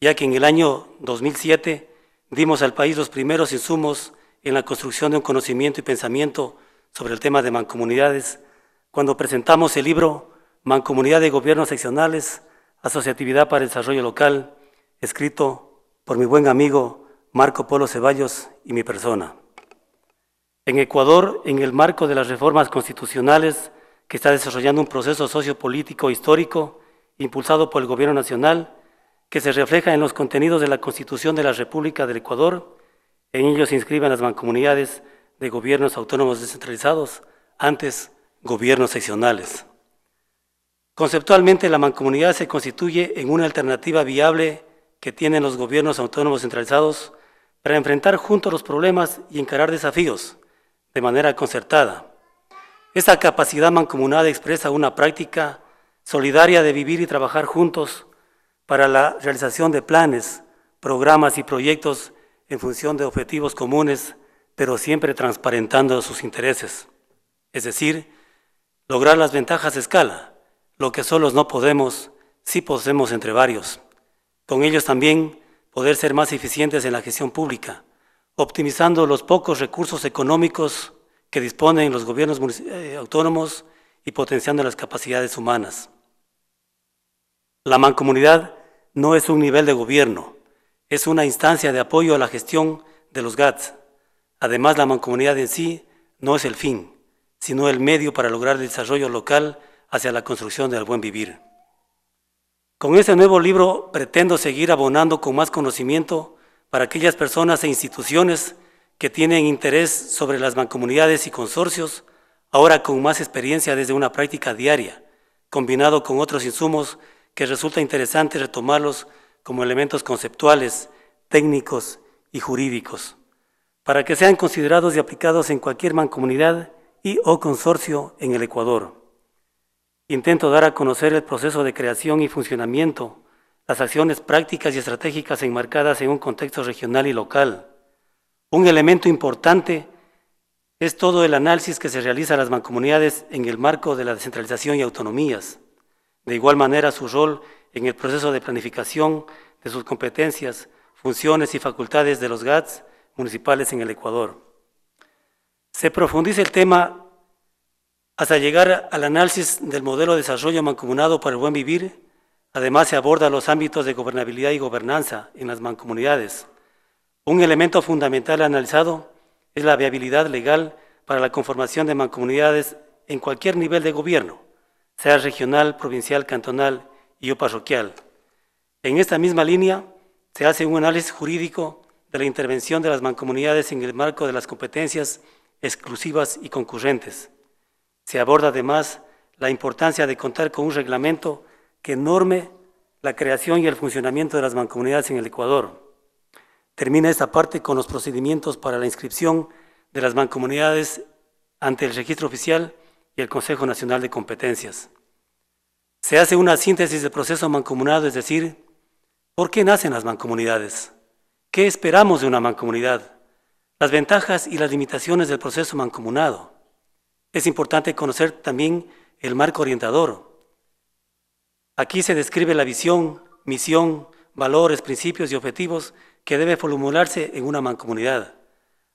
ya que en el año 2007 dimos al país los primeros insumos en la construcción de un conocimiento y pensamiento sobre el tema de mancomunidades cuando presentamos el libro Mancomunidad de Gobiernos Seccionales, Asociatividad para el Desarrollo Local, escrito por mi buen amigo Marco Polo Ceballos y mi persona. En Ecuador, en el marco de las reformas constitucionales, que está desarrollando un proceso sociopolítico histórico impulsado por el Gobierno Nacional, que se refleja en los contenidos de la Constitución de la República del Ecuador, en ellos se inscriben las mancomunidades de gobiernos autónomos descentralizados, antes gobiernos seccionales. Conceptualmente, la mancomunidad se constituye en una alternativa viable que tienen los gobiernos autónomos centralizados para enfrentar juntos los problemas y encarar desafíos de manera concertada. Esta capacidad mancomunada expresa una práctica solidaria de vivir y trabajar juntos para la realización de planes, programas y proyectos en función de objetivos comunes, pero siempre transparentando sus intereses. Es decir, lograr las ventajas de escala, lo que solos no podemos, sí podemos entre varios. Con ellos también poder ser más eficientes en la gestión pública, optimizando los pocos recursos económicos que disponen los gobiernos eh, autónomos y potenciando las capacidades humanas. La mancomunidad no es un nivel de gobierno, es una instancia de apoyo a la gestión de los GATS. Además, la mancomunidad en sí no es el fin, sino el medio para lograr el desarrollo local hacia la construcción del buen vivir. Con este nuevo libro pretendo seguir abonando con más conocimiento para aquellas personas e instituciones que tienen interés sobre las mancomunidades y consorcios, ahora con más experiencia desde una práctica diaria, combinado con otros insumos que resulta interesante retomarlos como elementos conceptuales, técnicos y jurídicos, para que sean considerados y aplicados en cualquier mancomunidad y o consorcio en el Ecuador. Intento dar a conocer el proceso de creación y funcionamiento, las acciones prácticas y estratégicas enmarcadas en un contexto regional y local. Un elemento importante es todo el análisis que se realiza a las mancomunidades en el marco de la descentralización y autonomías. De igual manera, su rol en el proceso de planificación de sus competencias, funciones y facultades de los GATS municipales en el Ecuador. Se profundiza el tema hasta llegar al análisis del modelo de desarrollo mancomunado para el buen vivir, además se aborda los ámbitos de gobernabilidad y gobernanza en las mancomunidades. Un elemento fundamental analizado es la viabilidad legal para la conformación de mancomunidades en cualquier nivel de gobierno, sea regional, provincial, cantonal y o parroquial. En esta misma línea se hace un análisis jurídico de la intervención de las mancomunidades en el marco de las competencias exclusivas y concurrentes. Se aborda además la importancia de contar con un reglamento que norme la creación y el funcionamiento de las mancomunidades en el Ecuador. Termina esta parte con los procedimientos para la inscripción de las mancomunidades ante el registro oficial y el Consejo Nacional de Competencias. Se hace una síntesis del proceso mancomunado, es decir, ¿por qué nacen las mancomunidades? ¿Qué esperamos de una mancomunidad? Las ventajas y las limitaciones del proceso mancomunado. Es importante conocer también el marco orientador. Aquí se describe la visión, misión, valores, principios y objetivos que debe formularse en una mancomunidad.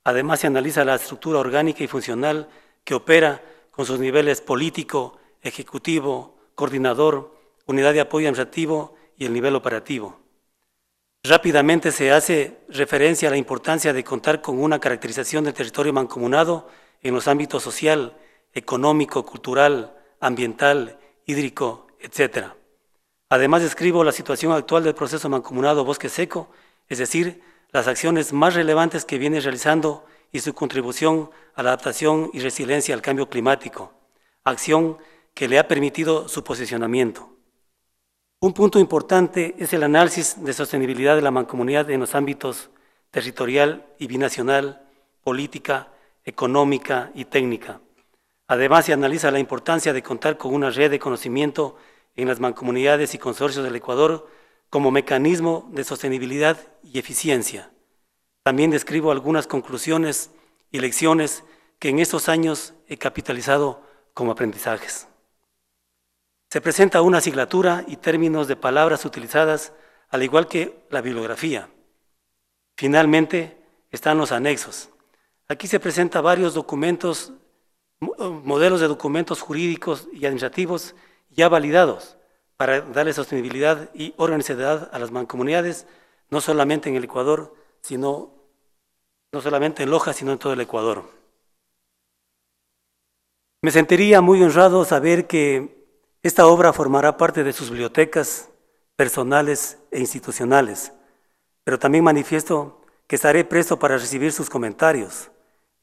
Además se analiza la estructura orgánica y funcional que opera con sus niveles político, ejecutivo, coordinador, unidad de apoyo administrativo y el nivel operativo. Rápidamente se hace referencia a la importancia de contar con una caracterización del territorio mancomunado en los ámbitos social, económico, cultural, ambiental, hídrico, etc. Además, describo la situación actual del proceso mancomunado Bosque Seco, es decir, las acciones más relevantes que viene realizando y su contribución a la adaptación y resiliencia al cambio climático, acción que le ha permitido su posicionamiento. Un punto importante es el análisis de sostenibilidad de la mancomunidad en los ámbitos territorial y binacional, política, económica y técnica. Además, se analiza la importancia de contar con una red de conocimiento en las mancomunidades y consorcios del Ecuador como mecanismo de sostenibilidad y eficiencia. También describo algunas conclusiones y lecciones que en estos años he capitalizado como aprendizajes. Se presenta una asignatura y términos de palabras utilizadas, al igual que la bibliografía. Finalmente, están los anexos. Aquí se presentan varios documentos modelos de documentos jurídicos y administrativos ya validados para darle sostenibilidad y organicidad a las mancomunidades, no solamente en el Ecuador, sino no solamente en Loja, sino en todo el Ecuador. Me sentiría muy honrado saber que esta obra formará parte de sus bibliotecas personales e institucionales, pero también manifiesto que estaré presto para recibir sus comentarios,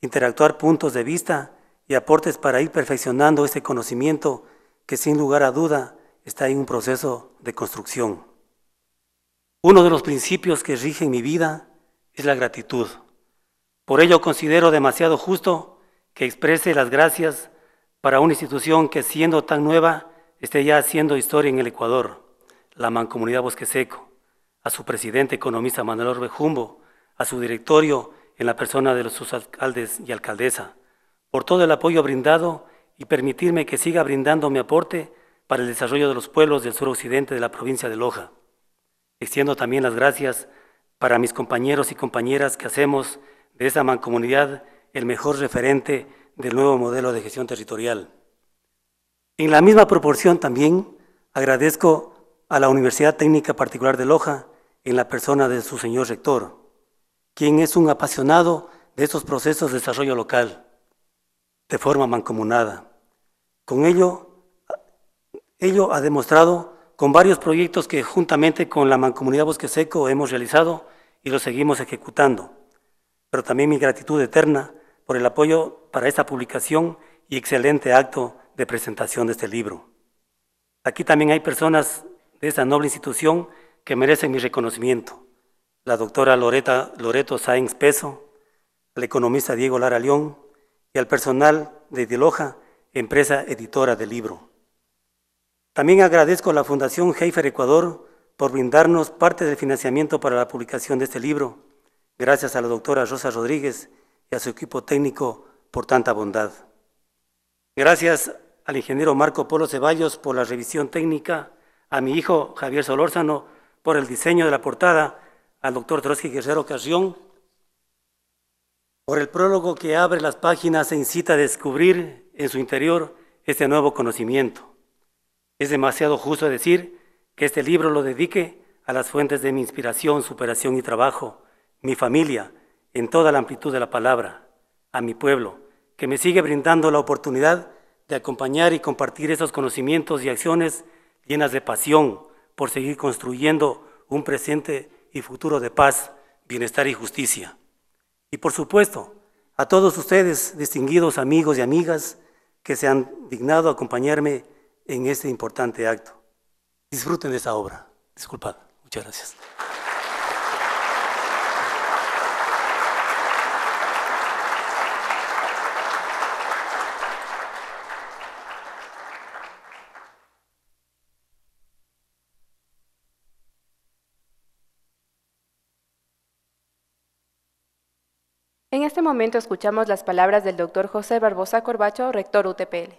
interactuar puntos de vista y aportes para ir perfeccionando este conocimiento que sin lugar a duda está en un proceso de construcción. Uno de los principios que rigen mi vida es la gratitud. Por ello considero demasiado justo que exprese las gracias para una institución que siendo tan nueva esté ya haciendo historia en el Ecuador, la Mancomunidad Bosque Seco, a su presidente economista Manuel Orbe Jumbo, a su directorio en la persona de los sus alcaldes y alcaldesa, por todo el apoyo brindado y permitirme que siga brindando mi aporte para el desarrollo de los pueblos del suroccidente de la provincia de Loja. Extiendo también las gracias para mis compañeros y compañeras que hacemos de esta mancomunidad el mejor referente del nuevo modelo de gestión territorial. En la misma proporción también agradezco a la Universidad Técnica Particular de Loja en la persona de su señor rector, quien es un apasionado de estos procesos de desarrollo local de forma mancomunada. Con ello, ello ha demostrado con varios proyectos que juntamente con la Mancomunidad Bosque Seco hemos realizado y lo seguimos ejecutando. Pero también mi gratitud eterna por el apoyo para esta publicación y excelente acto de presentación de este libro. Aquí también hay personas de esta noble institución que merecen mi reconocimiento. La doctora Loreta, Loreto Sáenz Peso, el economista Diego Lara León, y al personal de Diloja, empresa editora del libro. También agradezco a la Fundación Heifer Ecuador por brindarnos parte del financiamiento para la publicación de este libro, gracias a la doctora Rosa Rodríguez y a su equipo técnico por tanta bondad. Gracias al ingeniero Marco Polo Ceballos por la revisión técnica, a mi hijo Javier Solórzano por el diseño de la portada, al doctor Trotsky Guerrero ocasión. Por el prólogo que abre las páginas se incita a descubrir en su interior este nuevo conocimiento. Es demasiado justo decir que este libro lo dedique a las fuentes de mi inspiración, superación y trabajo, mi familia, en toda la amplitud de la palabra, a mi pueblo, que me sigue brindando la oportunidad de acompañar y compartir esos conocimientos y acciones llenas de pasión por seguir construyendo un presente y futuro de paz, bienestar y justicia. Y por supuesto, a todos ustedes, distinguidos amigos y amigas, que se han dignado acompañarme en este importante acto. Disfruten de esta obra. Disculpad. Muchas gracias. En este momento escuchamos las palabras del doctor José Barbosa Corbacho, rector UTPL.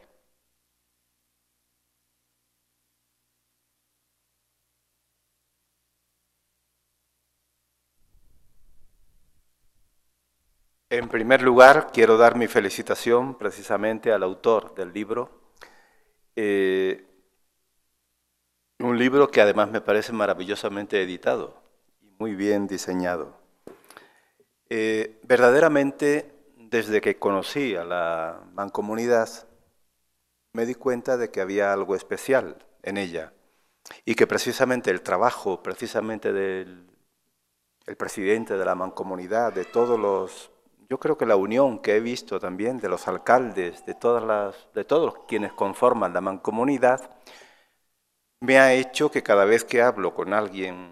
En primer lugar, quiero dar mi felicitación precisamente al autor del libro, eh, un libro que además me parece maravillosamente editado y muy bien diseñado. Eh, verdaderamente, desde que conocí a la mancomunidad, me di cuenta de que había algo especial en ella y que precisamente el trabajo, precisamente del el presidente de la mancomunidad, de todos los, yo creo que la unión que he visto también de los alcaldes, de todas las, de todos quienes conforman la mancomunidad, me ha hecho que cada vez que hablo con alguien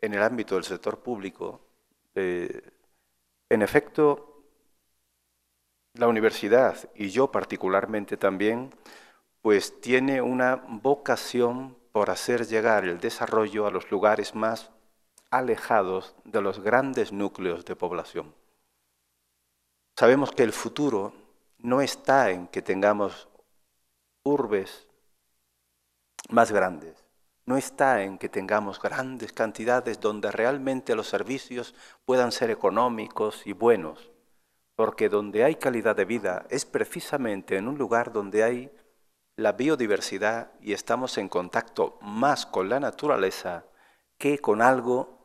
en el ámbito del sector público, eh, en efecto, la universidad y yo particularmente también, pues tiene una vocación por hacer llegar el desarrollo a los lugares más alejados de los grandes núcleos de población. Sabemos que el futuro no está en que tengamos urbes más grandes, no está en que tengamos grandes cantidades donde realmente los servicios puedan ser económicos y buenos, porque donde hay calidad de vida es precisamente en un lugar donde hay la biodiversidad y estamos en contacto más con la naturaleza que con algo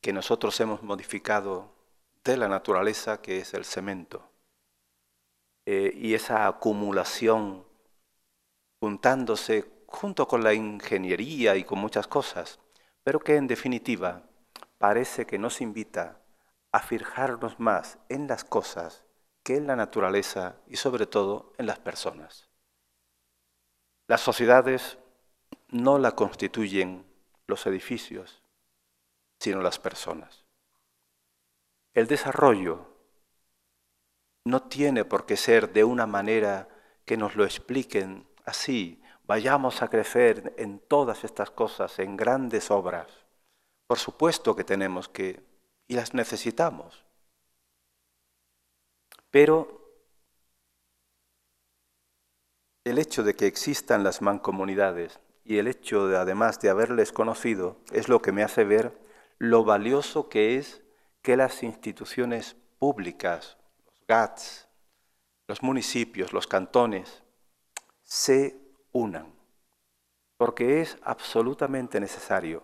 que nosotros hemos modificado de la naturaleza, que es el cemento. Eh, y esa acumulación juntándose junto con la ingeniería y con muchas cosas, pero que en definitiva parece que nos invita a fijarnos más en las cosas que en la naturaleza y sobre todo en las personas. Las sociedades no la constituyen los edificios, sino las personas. El desarrollo no tiene por qué ser de una manera que nos lo expliquen así, Vayamos a crecer en todas estas cosas, en grandes obras. Por supuesto que tenemos que, y las necesitamos. Pero el hecho de que existan las mancomunidades y el hecho de, además de haberles conocido es lo que me hace ver lo valioso que es que las instituciones públicas, los GATS, los municipios, los cantones, se unan, porque es absolutamente necesario.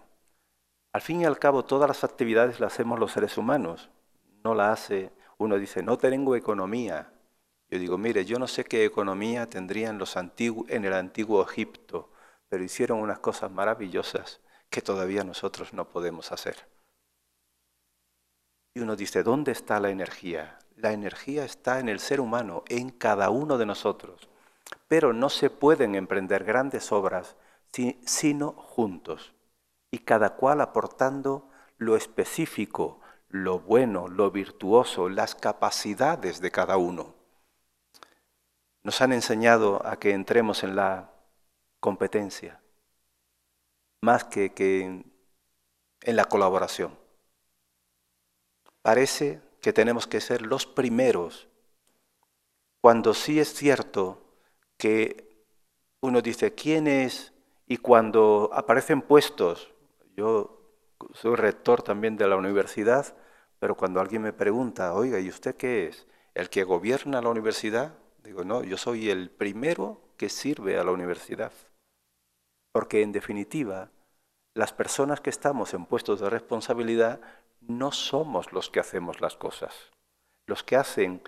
Al fin y al cabo, todas las actividades las hacemos los seres humanos, no la hace. Uno dice, no tengo economía. Yo digo, mire, yo no sé qué economía tendrían los antiguos en el antiguo Egipto, pero hicieron unas cosas maravillosas que todavía nosotros no podemos hacer. Y uno dice, ¿dónde está la energía? La energía está en el ser humano, en cada uno de nosotros. Pero no se pueden emprender grandes obras sino juntos, y cada cual aportando lo específico, lo bueno, lo virtuoso, las capacidades de cada uno. Nos han enseñado a que entremos en la competencia, más que, en la colaboración. Parece que tenemos que ser los primeros, cuando sí es cierto que uno dice, ¿quién es? Y cuando aparecen puestos, yo soy rector también de la universidad, pero cuando alguien me pregunta, oiga, ¿y usted qué es? ¿El que gobierna la universidad? Digo, no, yo soy el primero que sirve a la universidad. Porque en definitiva, las personas que estamos en puestos de responsabilidad no somos los que hacemos las cosas. Los que hacen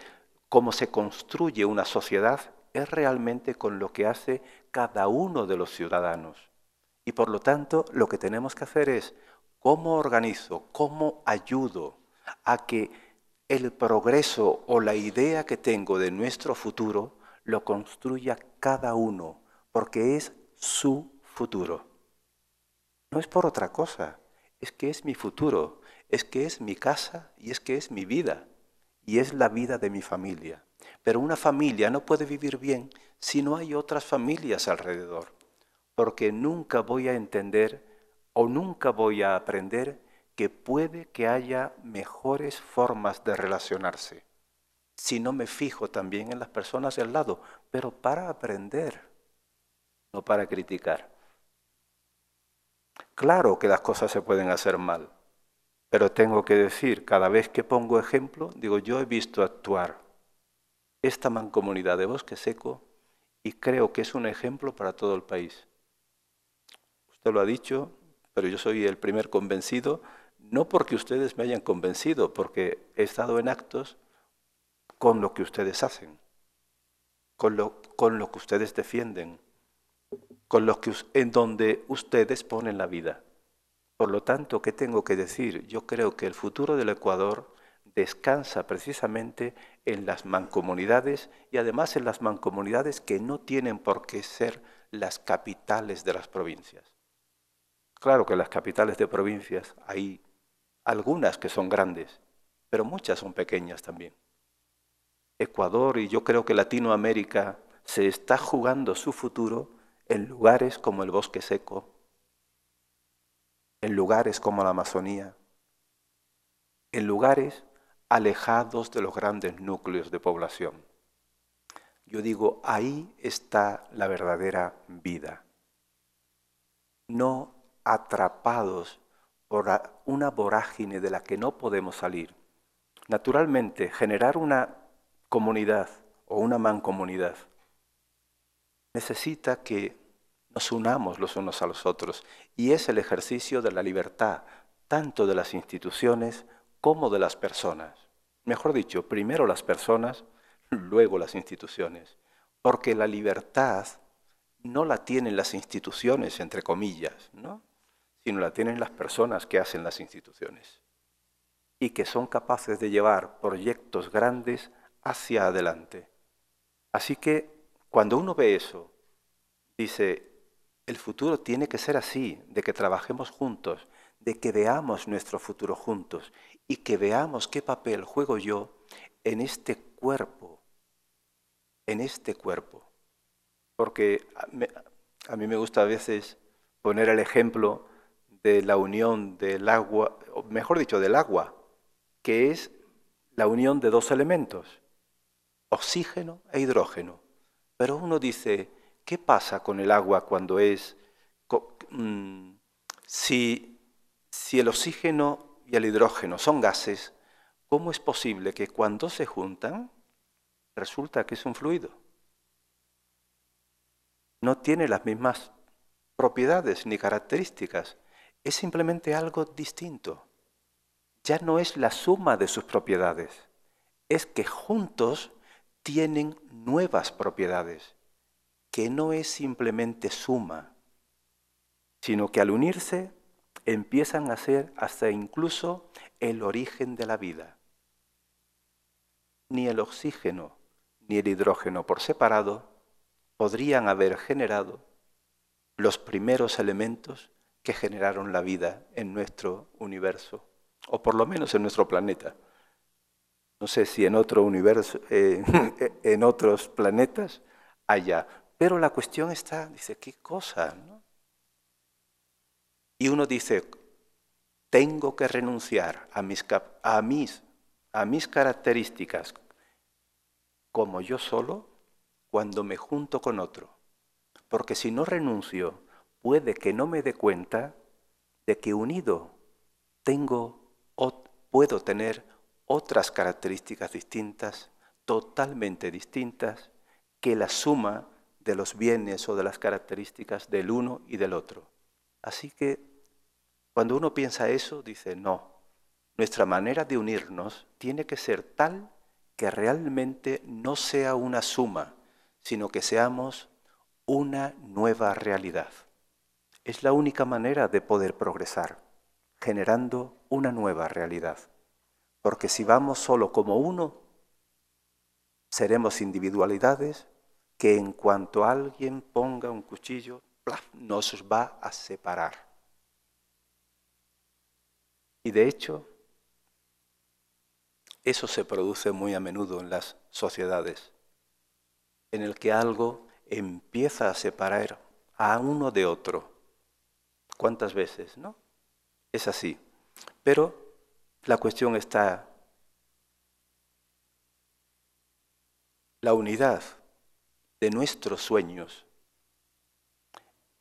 cómo se construye una sociedad es realmente con lo que hace cada uno de los ciudadanos. Y por lo tanto, lo que tenemos que hacer es cómo organizo, cómo ayudo a que el progreso o la idea que tengo de nuestro futuro lo construya cada uno, porque es su futuro. No es por otra cosa, es que es mi futuro, es que es mi casa y es que es mi vida y es la vida de mi familia. Pero una familia no puede vivir bien si no hay otras familias alrededor, porque nunca voy a entender o nunca voy a aprender que puede que haya mejores formas de relacionarse, si no me fijo también en las personas del lado, pero para aprender, no para criticar. Claro que las cosas se pueden hacer mal, pero tengo que decir, cada vez que pongo ejemplo, digo, yo he visto actuar esta mancomunidad de bosque seco y creo que es un ejemplo para todo el país. Usted lo ha dicho, pero yo soy el primer convencido, no porque ustedes me hayan convencido, porque he estado en actos con lo que ustedes hacen, con lo, con lo que ustedes defienden, con lo que, en donde ustedes ponen la vida. Por lo tanto, ¿qué tengo que decir? Yo creo que el futuro del Ecuador descansa precisamente en las mancomunidades y además en las mancomunidades que no tienen por qué ser las capitales de las provincias. Claro que las capitales de provincias hay algunas que son grandes, pero muchas son pequeñas también. Ecuador y yo creo que Latinoamérica se está jugando su futuro en lugares como el bosque seco, en lugares como la Amazonía, en lugares alejados de los grandes núcleos de población. Yo digo, ahí está la verdadera vida. No atrapados por una vorágine de la que no podemos salir. Naturalmente, generar una comunidad o una mancomunidad necesita que nos unamos los unos a los otros y es el ejercicio de la libertad, tanto de las instituciones como de las personas. Mejor dicho, primero las personas, [laughs] luego las instituciones. Porque la libertad no la tienen las instituciones, entre comillas, ¿no? sino la tienen las personas que hacen las instituciones y que son capaces de llevar proyectos grandes hacia adelante. Así que cuando uno ve eso, dice, el futuro tiene que ser así, de que trabajemos juntos, de que veamos nuestro futuro juntos y que veamos qué papel juego yo en este cuerpo, en este cuerpo. Porque a mí, me gusta a veces poner el ejemplo de la unión del agua, o mejor dicho, del agua, que es la unión de dos elementos, oxígeno e hidrógeno. Pero uno dice, ¿qué pasa con el agua cuando es... Mm, si, si el oxígeno y el hidrógeno son gases, ¿cómo es posible que cuando se juntan resulta que es un fluido? No tiene las mismas propiedades ni características, es simplemente algo distinto. Ya no es la suma de sus propiedades, es que juntos tienen nuevas propiedades, que no es simplemente suma, sino que al unirse empiezan a ser hasta incluso el origen de la vida. Ni el oxígeno ni el hidrógeno por separado podrían haber generado los primeros elementos que generaron la vida en nuestro universo, o por lo menos en nuestro planeta. No sé si en otro universo, eh, [laughs] en otros planetas haya, pero la cuestión está, dice, ¿qué cosa? No? Y uno dice, tengo que renunciar a mis, a mis, a mis características como yo solo cuando me junto con otro. Porque si no renuncio, puede que no me dé cuenta de que unido tengo o puedo tener otras características distintas, totalmente distintas, que la suma de los bienes o de las características del uno y del otro. Así que cuando uno piensa eso, dice, no, nuestra manera de unirnos tiene que ser tal que realmente no sea una suma, sino que seamos una nueva realidad. Es la única manera de poder progresar, generando una nueva realidad. Porque si vamos solo como uno, seremos individualidades que en cuanto alguien ponga un cuchillo, nos va a separar. Y de hecho, eso se produce muy a menudo en las sociedades, en el que algo empieza a separar a uno de otro. ¿Cuántas veces, no? Es así. Pero la cuestión está, la unidad de nuestros sueños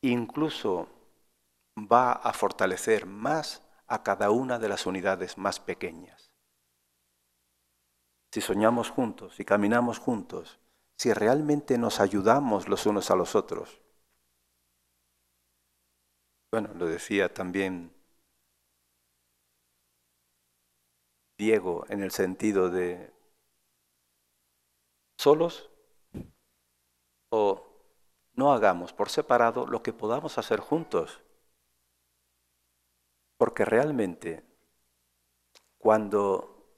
incluso va a fortalecer más a cada una de las unidades más pequeñas. Si soñamos juntos, si caminamos juntos, si realmente nos ayudamos los unos a los otros. Bueno, lo decía también Diego en el sentido de solos o no hagamos por separado lo que podamos hacer juntos. Porque realmente, cuando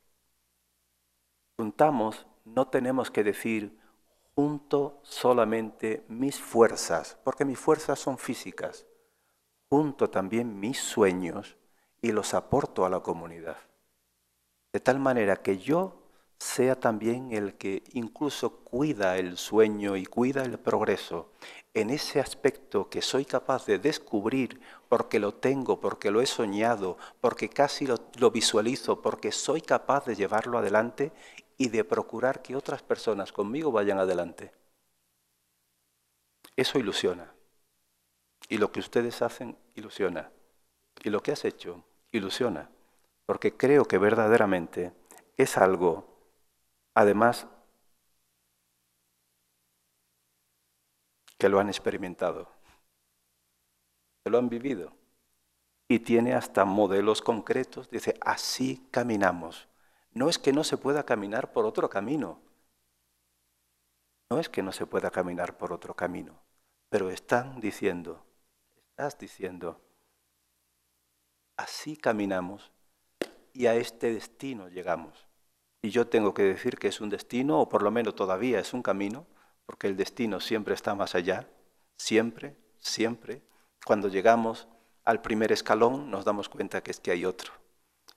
juntamos, no tenemos que decir junto solamente mis fuerzas, porque mis fuerzas son físicas, junto también mis sueños y los aporto a la comunidad. De tal manera que yo sea también el que incluso cuida el sueño y cuida el progreso en ese aspecto que soy capaz de descubrir porque lo tengo, porque lo he soñado, porque casi lo, visualizo, porque soy capaz de llevarlo adelante y de procurar que otras personas conmigo vayan adelante. Eso ilusiona. Y lo que ustedes hacen ilusiona. Y lo que has hecho ilusiona. Porque creo que verdaderamente es algo Además, que lo han experimentado, que lo han vivido. Y tiene hasta modelos concretos. Dice, así caminamos. No es que no se pueda caminar por otro camino. No es que no se pueda caminar por otro camino. Pero están diciendo, estás diciendo, así caminamos y a este destino llegamos. Y yo tengo que decir que es un destino, o por lo menos todavía es un camino, porque el destino siempre está más allá, siempre, siempre. Cuando llegamos al primer escalón nos damos cuenta que es que hay otro.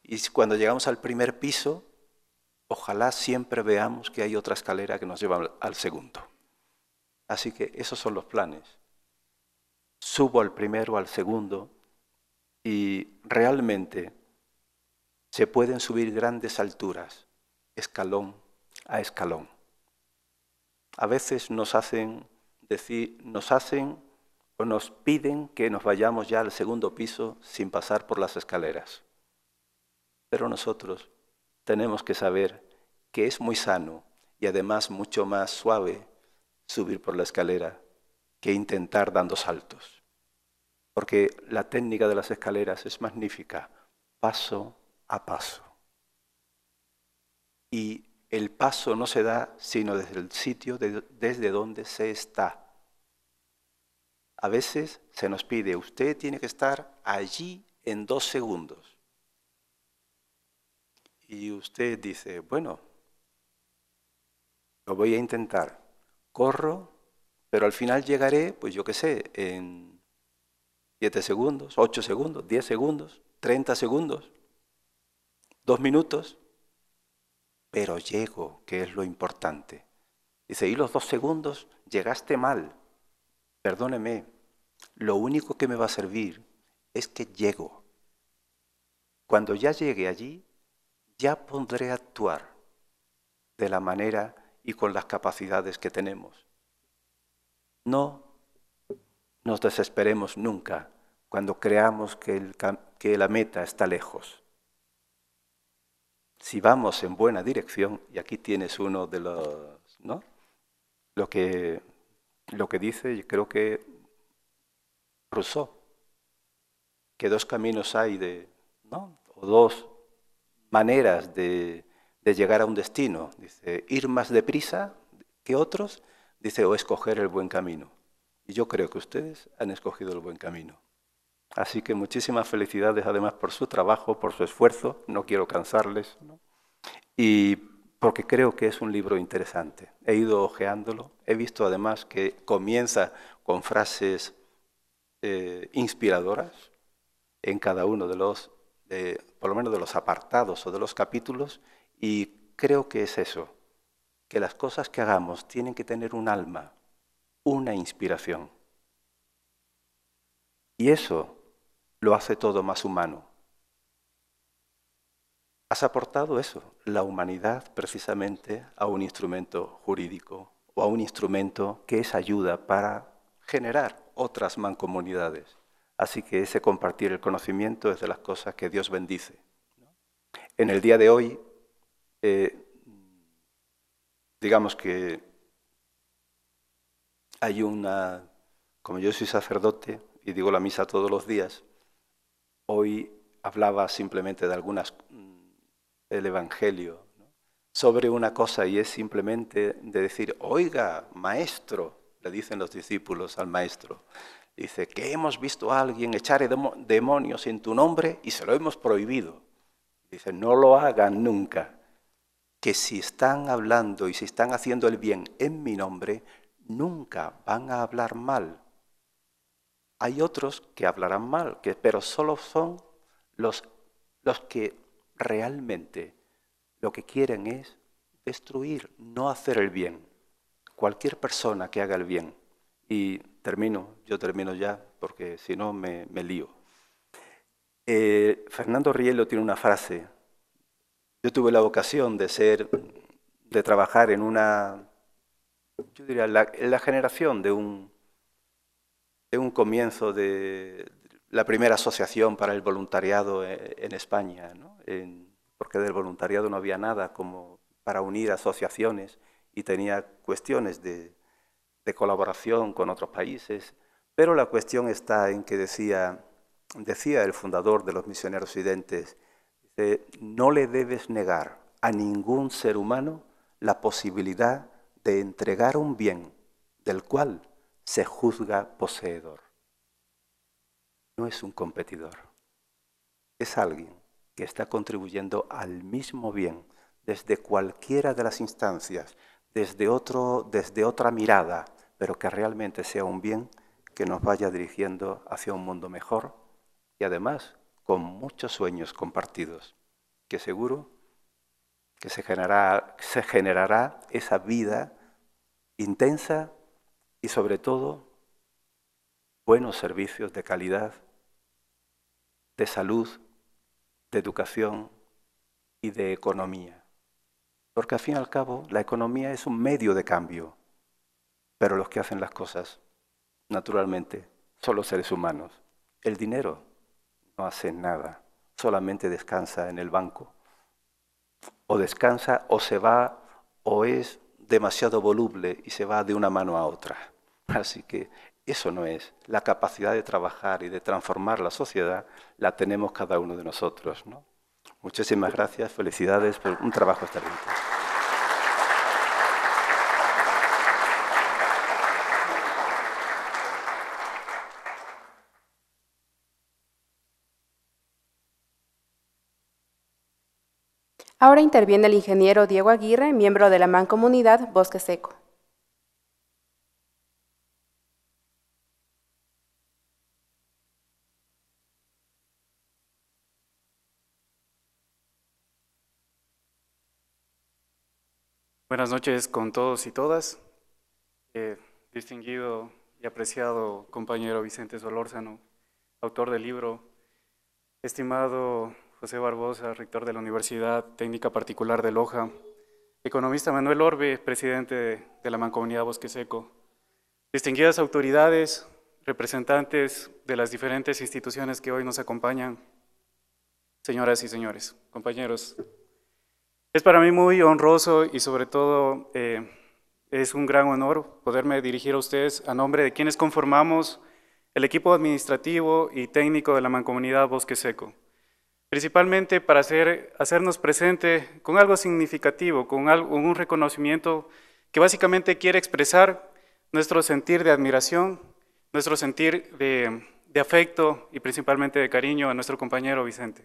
Y cuando llegamos al primer piso, ojalá siempre veamos que hay otra escalera que nos lleva al segundo. Así que esos son los planes. Subo al primero, al segundo, y realmente se pueden subir grandes alturas escalón a escalón. A veces nos hacen decir, nos hacen o nos piden que nos vayamos ya al segundo piso sin pasar por las escaleras. Pero nosotros tenemos que saber que es muy sano y además mucho más suave subir por la escalera que intentar dando saltos. Porque la técnica de las escaleras es magnífica, paso a paso y el paso no se da sino desde el sitio desde donde se está. A veces se nos pide, usted tiene que estar allí en dos segundos. Y usted dice, bueno, lo voy a intentar. Corro, pero al final llegaré, pues yo qué sé, en siete segundos, ocho segundos, diez segundos, treinta segundos, dos minutos pero llego, que es lo importante. Dice, y los dos segundos llegaste mal. Perdóneme, lo único que me va a servir es que llego. Cuando ya llegue allí, ya podré actuar de la manera y con las capacidades que tenemos. No nos desesperemos nunca cuando creamos que la meta está lejos si vamos en buena dirección, y aquí tienes uno de los, ¿no? Lo que, lo que dice, creo que Rousseau, que dos caminos hay de, ¿no? O dos maneras de, de llegar a un destino. Dice, ir más deprisa que otros, dice, o escoger el buen camino. Y yo creo que ustedes han escogido el buen camino. Así que muchísimas felicidades además por su trabajo, por su esfuerzo, no quiero cansarles, y porque creo que es un libro interesante. He ido ojeándolo, he visto además que comienza con frases eh, inspiradoras en cada uno de los, por lo menos de los apartados o de los capítulos, y creo que es eso, que las cosas que hagamos tienen que tener un alma, una inspiración. Y eso lo hace todo más humano. Has aportado eso, la humanidad precisamente, a un instrumento jurídico o a un instrumento que es ayuda para generar otras mancomunidades. Así que ese compartir el conocimiento es de las cosas que Dios bendice. En el día de hoy, eh, digamos que hay una, como yo soy sacerdote y digo la misa todos los días, Hoy hablaba simplemente de algunas mm, del Evangelio sobre una cosa y es simplemente de decir, oiga, maestro, le dicen los discípulos al maestro. Dice que hemos visto a alguien echar demonios en tu nombre y se lo hemos prohibido. Dice, no lo hagan nunca. Que si están hablando y si están haciendo el bien en mi nombre, nunca van a hablar mal hay otros que hablarán mal, que, pero solo son los, los que realmente lo que quieren es destruir, no hacer el bien. Cualquier persona que haga el bien, y termino, yo termino ya, porque si no me, me, lío. Eh, Fernando Riello tiene una frase. Yo tuve la ocasión de ser, de trabajar en una, yo diría, en la generación de un es un comienzo de la primera asociación para el voluntariado eh, en España, porque del voluntariado no había nada como para unir asociaciones y tenía cuestiones de, colaboración con otros países, pero la cuestión está en que decía, decía el fundador de los misioneros occidentes no le debes negar a ningún ser humano la posibilidad de entregar un bien del cual se juzga poseedor. No es un competidor, es alguien que está contribuyendo al mismo bien desde cualquiera de las instancias, desde, otro, desde otra mirada, pero que realmente sea un bien que nos vaya dirigiendo hacia un mundo mejor y además con muchos sueños compartidos, que seguro que se generará, se generará esa vida intensa y sobre todo buenos servicios de calidad, de salud, de educación y de economía. Porque al fin y al cabo la economía es un medio de cambio, pero los que hacen las cosas, naturalmente, son los seres humanos. El dinero no hace nada, solamente descansa en el banco. O descansa o se va o es demasiado voluble y se va de una mano a otra. Así que eso no es. La capacidad de trabajar y de transformar la sociedad la tenemos cada uno de nosotros. ¿no? Muchísimas gracias, felicidades por un trabajo excelente. Ahora interviene el ingeniero Diego Aguirre, miembro de la Mancomunidad Bosque Seco. Buenas noches con todos y todas. Eh, distinguido y apreciado compañero Vicente Solórzano, autor del libro, estimado José Barbosa, rector de la Universidad Técnica Particular de Loja, economista Manuel Orbe, presidente de la Mancomunidad Bosque Seco, distinguidas autoridades, representantes de las diferentes instituciones que hoy nos acompañan, señoras y señores, compañeros. Es para mí muy honroso y sobre todo eh, es un gran honor poderme dirigir a ustedes a nombre de quienes conformamos el equipo administrativo y técnico de la Mancomunidad Bosque Seco principalmente para hacer, hacernos presente con algo significativo, con, un reconocimiento que básicamente quiere expresar nuestro sentir de admiración, nuestro sentir de, afecto y principalmente de cariño a nuestro compañero Vicente.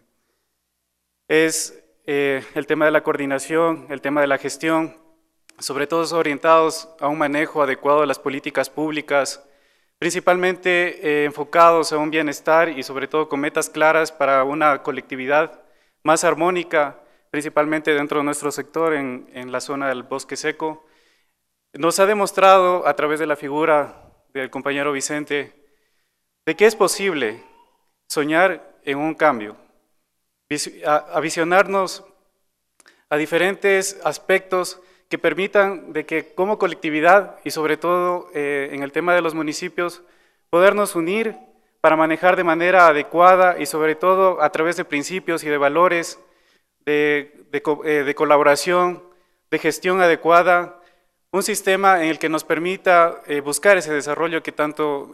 Es eh, el tema de la coordinación, el tema de la gestión, sobre todo orientados a un manejo adecuado de las políticas públicas, principalmente eh, enfocados a un bienestar y sobre todo con metas claras para una colectividad más armónica, principalmente dentro de nuestro sector en, la zona del bosque seco. Nos ha demostrado a través de la figura del compañero Vicente de que es posible soñar en un cambio, a, visionarnos a diferentes aspectos que permitan de que como colectividad y sobre todo eh, en el tema de los municipios, podernos unir para manejar de manera adecuada y sobre todo a través de principios y de valores de, eh, colaboración, de gestión adecuada, un sistema en el que nos permita eh, buscar ese desarrollo que tanto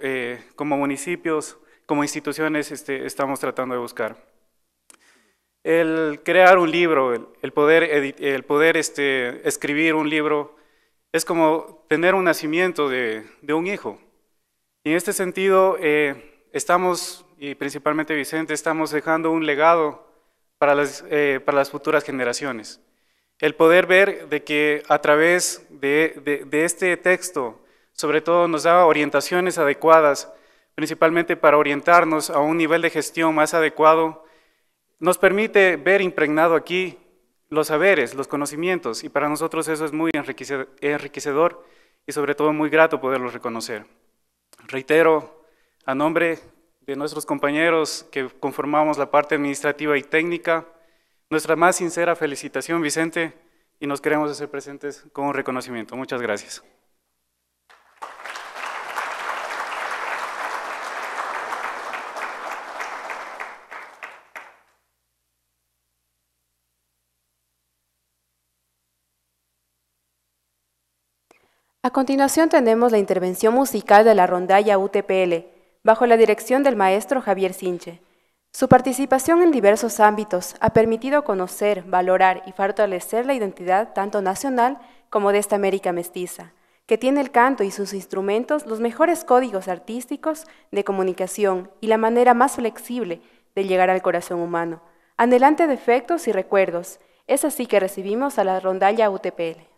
como municipios, como instituciones este, estamos tratando de buscar el crear un libro, el, poder, este, escribir un libro, es como tener un nacimiento de, un hijo. Y en este sentido, eh, estamos, y principalmente Vicente, estamos dejando un legado eh, para las, futuras generaciones. El poder ver de que a través de, de este texto, sobre todo nos da orientaciones adecuadas, principalmente para orientarnos a un nivel de gestión más adecuado nos permite ver impregnado aquí los saberes, los conocimientos, y para nosotros eso es muy enriquecedor y sobre todo muy grato poderlos reconocer. Reitero, a nombre de nuestros compañeros que conformamos la parte administrativa y técnica, nuestra más sincera felicitación, Vicente, y nos queremos hacer presentes con un reconocimiento. Muchas gracias. A continuación tenemos la intervención musical de la rondalla UTPL, bajo la dirección del maestro Javier Sinche. Su participación en diversos ámbitos ha permitido conocer, valorar y fortalecer la identidad tanto nacional como de esta América mestiza, que tiene el canto y sus instrumentos los mejores códigos artísticos de comunicación y la manera más flexible de llegar al corazón humano, anhelante de efectos y recuerdos. Es así que recibimos a la rondalla UTPL.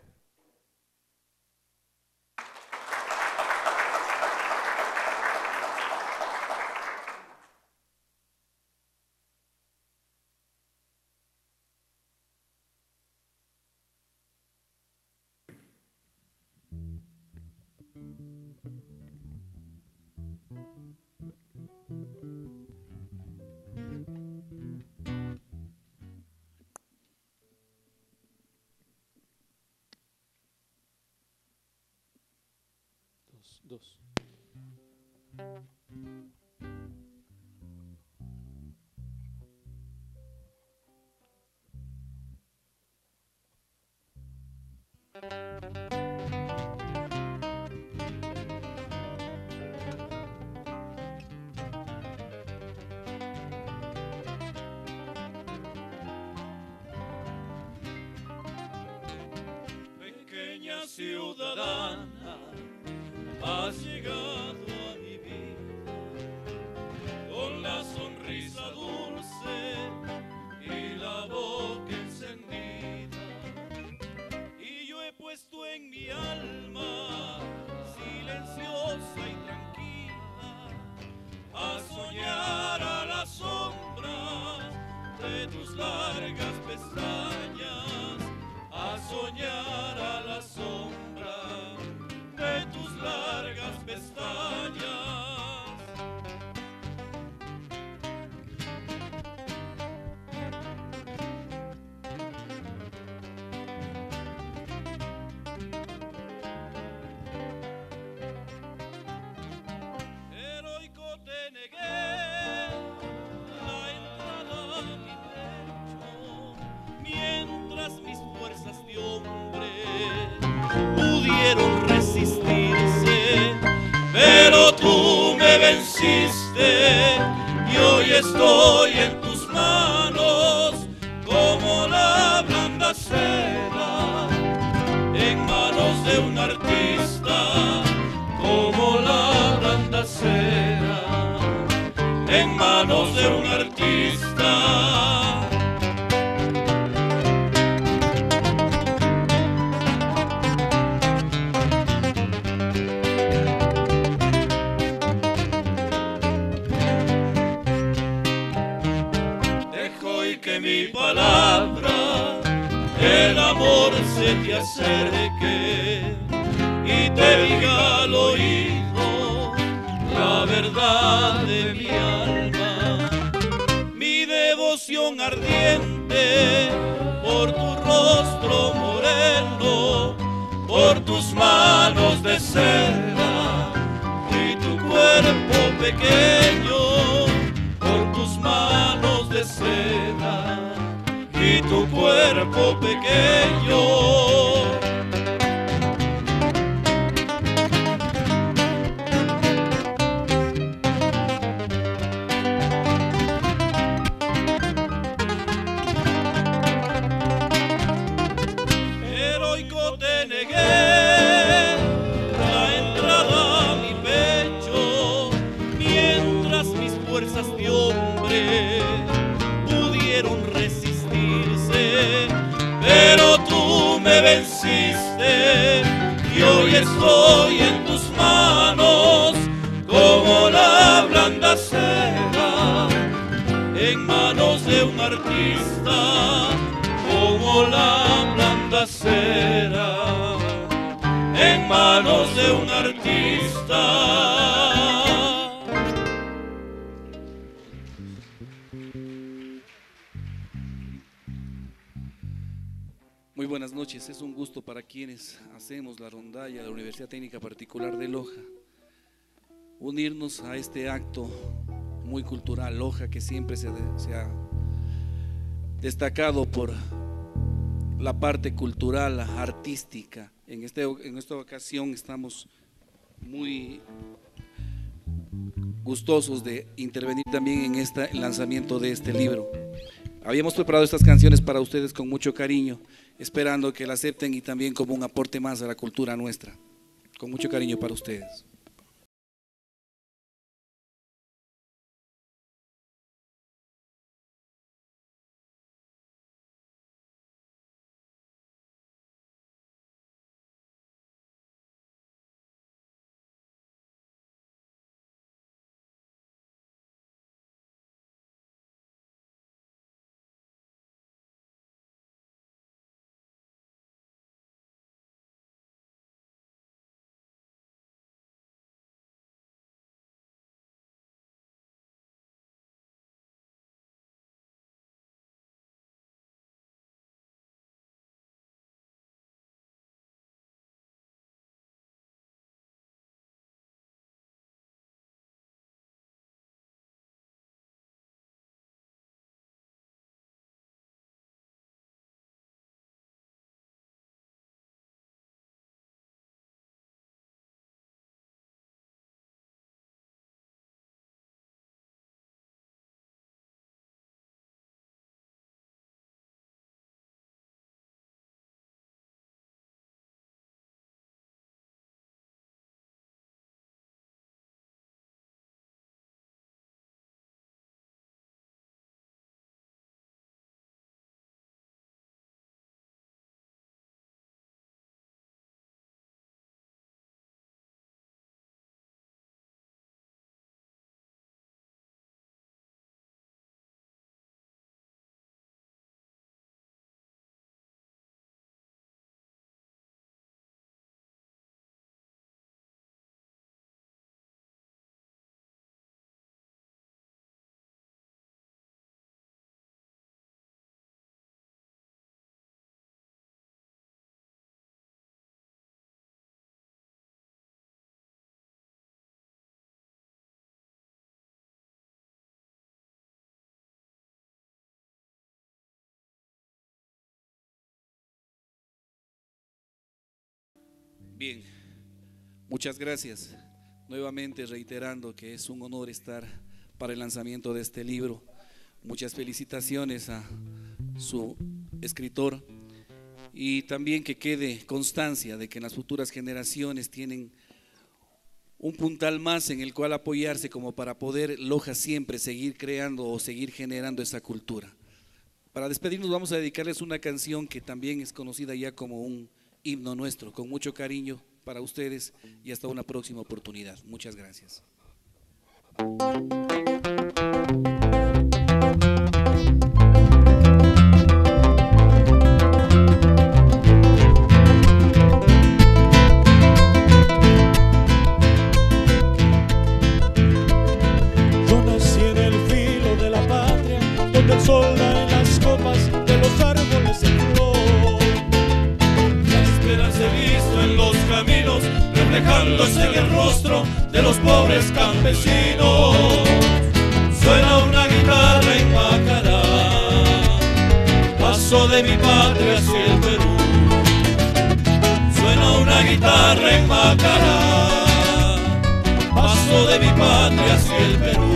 Pequeña ciudadana 아시가 estoy en tus manos como la blanda seda, en manos de un artista como la blanda cera en manos de un buenas noches. Es un gusto para quienes hacemos la rondalla de la Universidad Técnica Particular de Loja unirnos a este acto muy cultural, Loja, que siempre se, ha destacado por la parte cultural, artística. En, este, en esta ocasión estamos muy gustosos de intervenir también en este lanzamiento de este libro. Habíamos preparado estas canciones para ustedes con mucho cariño, esperando que la acepten y también como un aporte más a la cultura nuestra. Con mucho cariño para ustedes. Bien, muchas gracias. Nuevamente reiterando que es un honor estar para el lanzamiento de este libro. Muchas felicitaciones a su escritor y también que quede constancia de que las futuras generaciones tienen un puntal más en el cual apoyarse como para poder Loja siempre seguir creando o seguir generando esa cultura. Para despedirnos vamos a dedicarles una canción que también es conocida ya como un himno nuestro, con mucho cariño para ustedes y hasta una próxima oportunidad. Muchas gracias. reflejándose en el rostro de los pobres campesinos. Suena una guitarra en Macará, paso de mi patria hacia el Perú. Suena una guitarra en Macará, paso de mi patria hacia el Perú.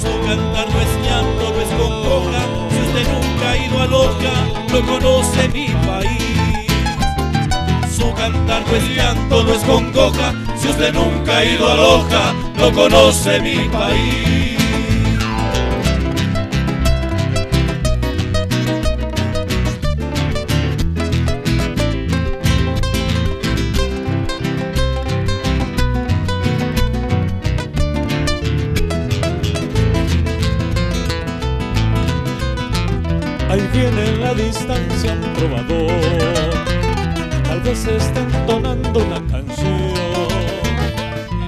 Su cantar no es llanto, no es pues concoja, si usted nunca ha ido a Loja, no conoce mi país cantar pues es llanto, no es congoja, si usted nunca ha ido a Loja, no conoce mi país. Ahí viene la distancia un probador. Se están tonando una canción.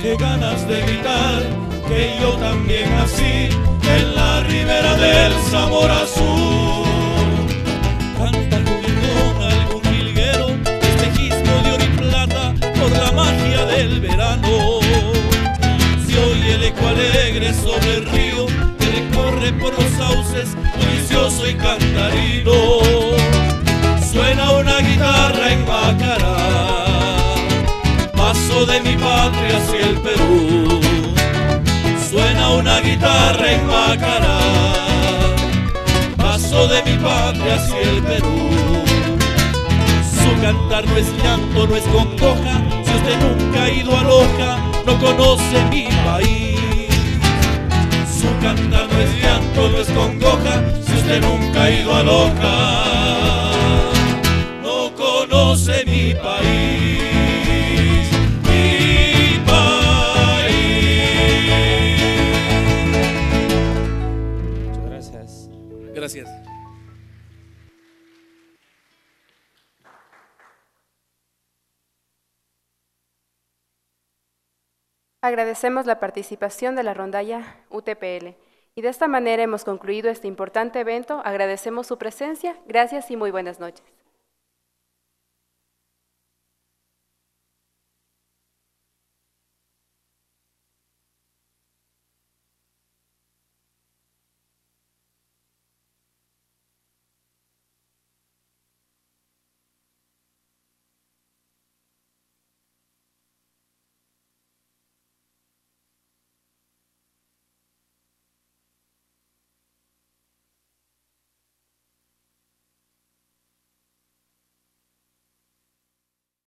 Qué ganas de gritar que yo también así en la ribera del Zamora Azul. Canta con algún jilguero, este gismo de oro y plata por la magia del verano. Si oye el eco alegre sobre el río que corre por los sauces, delicioso y cantarino suena una guitarra en Bacará. Paso de mi patria hacia el Perú, suena una guitarra en Bacará. Paso de mi patria hacia el Perú. Su cantar no es llanto, no es congoja, si usted nunca ha ido a Loja, no conoce mi país. Su cantar no es llanto, no es congoja, si usted nunca ha ido a Loja mi país. gracias. Gracias. Agradecemos la participación de la rondalla UTPL. Y de esta manera hemos concluido este importante evento. Agradecemos su presencia. Gracias y muy buenas noches.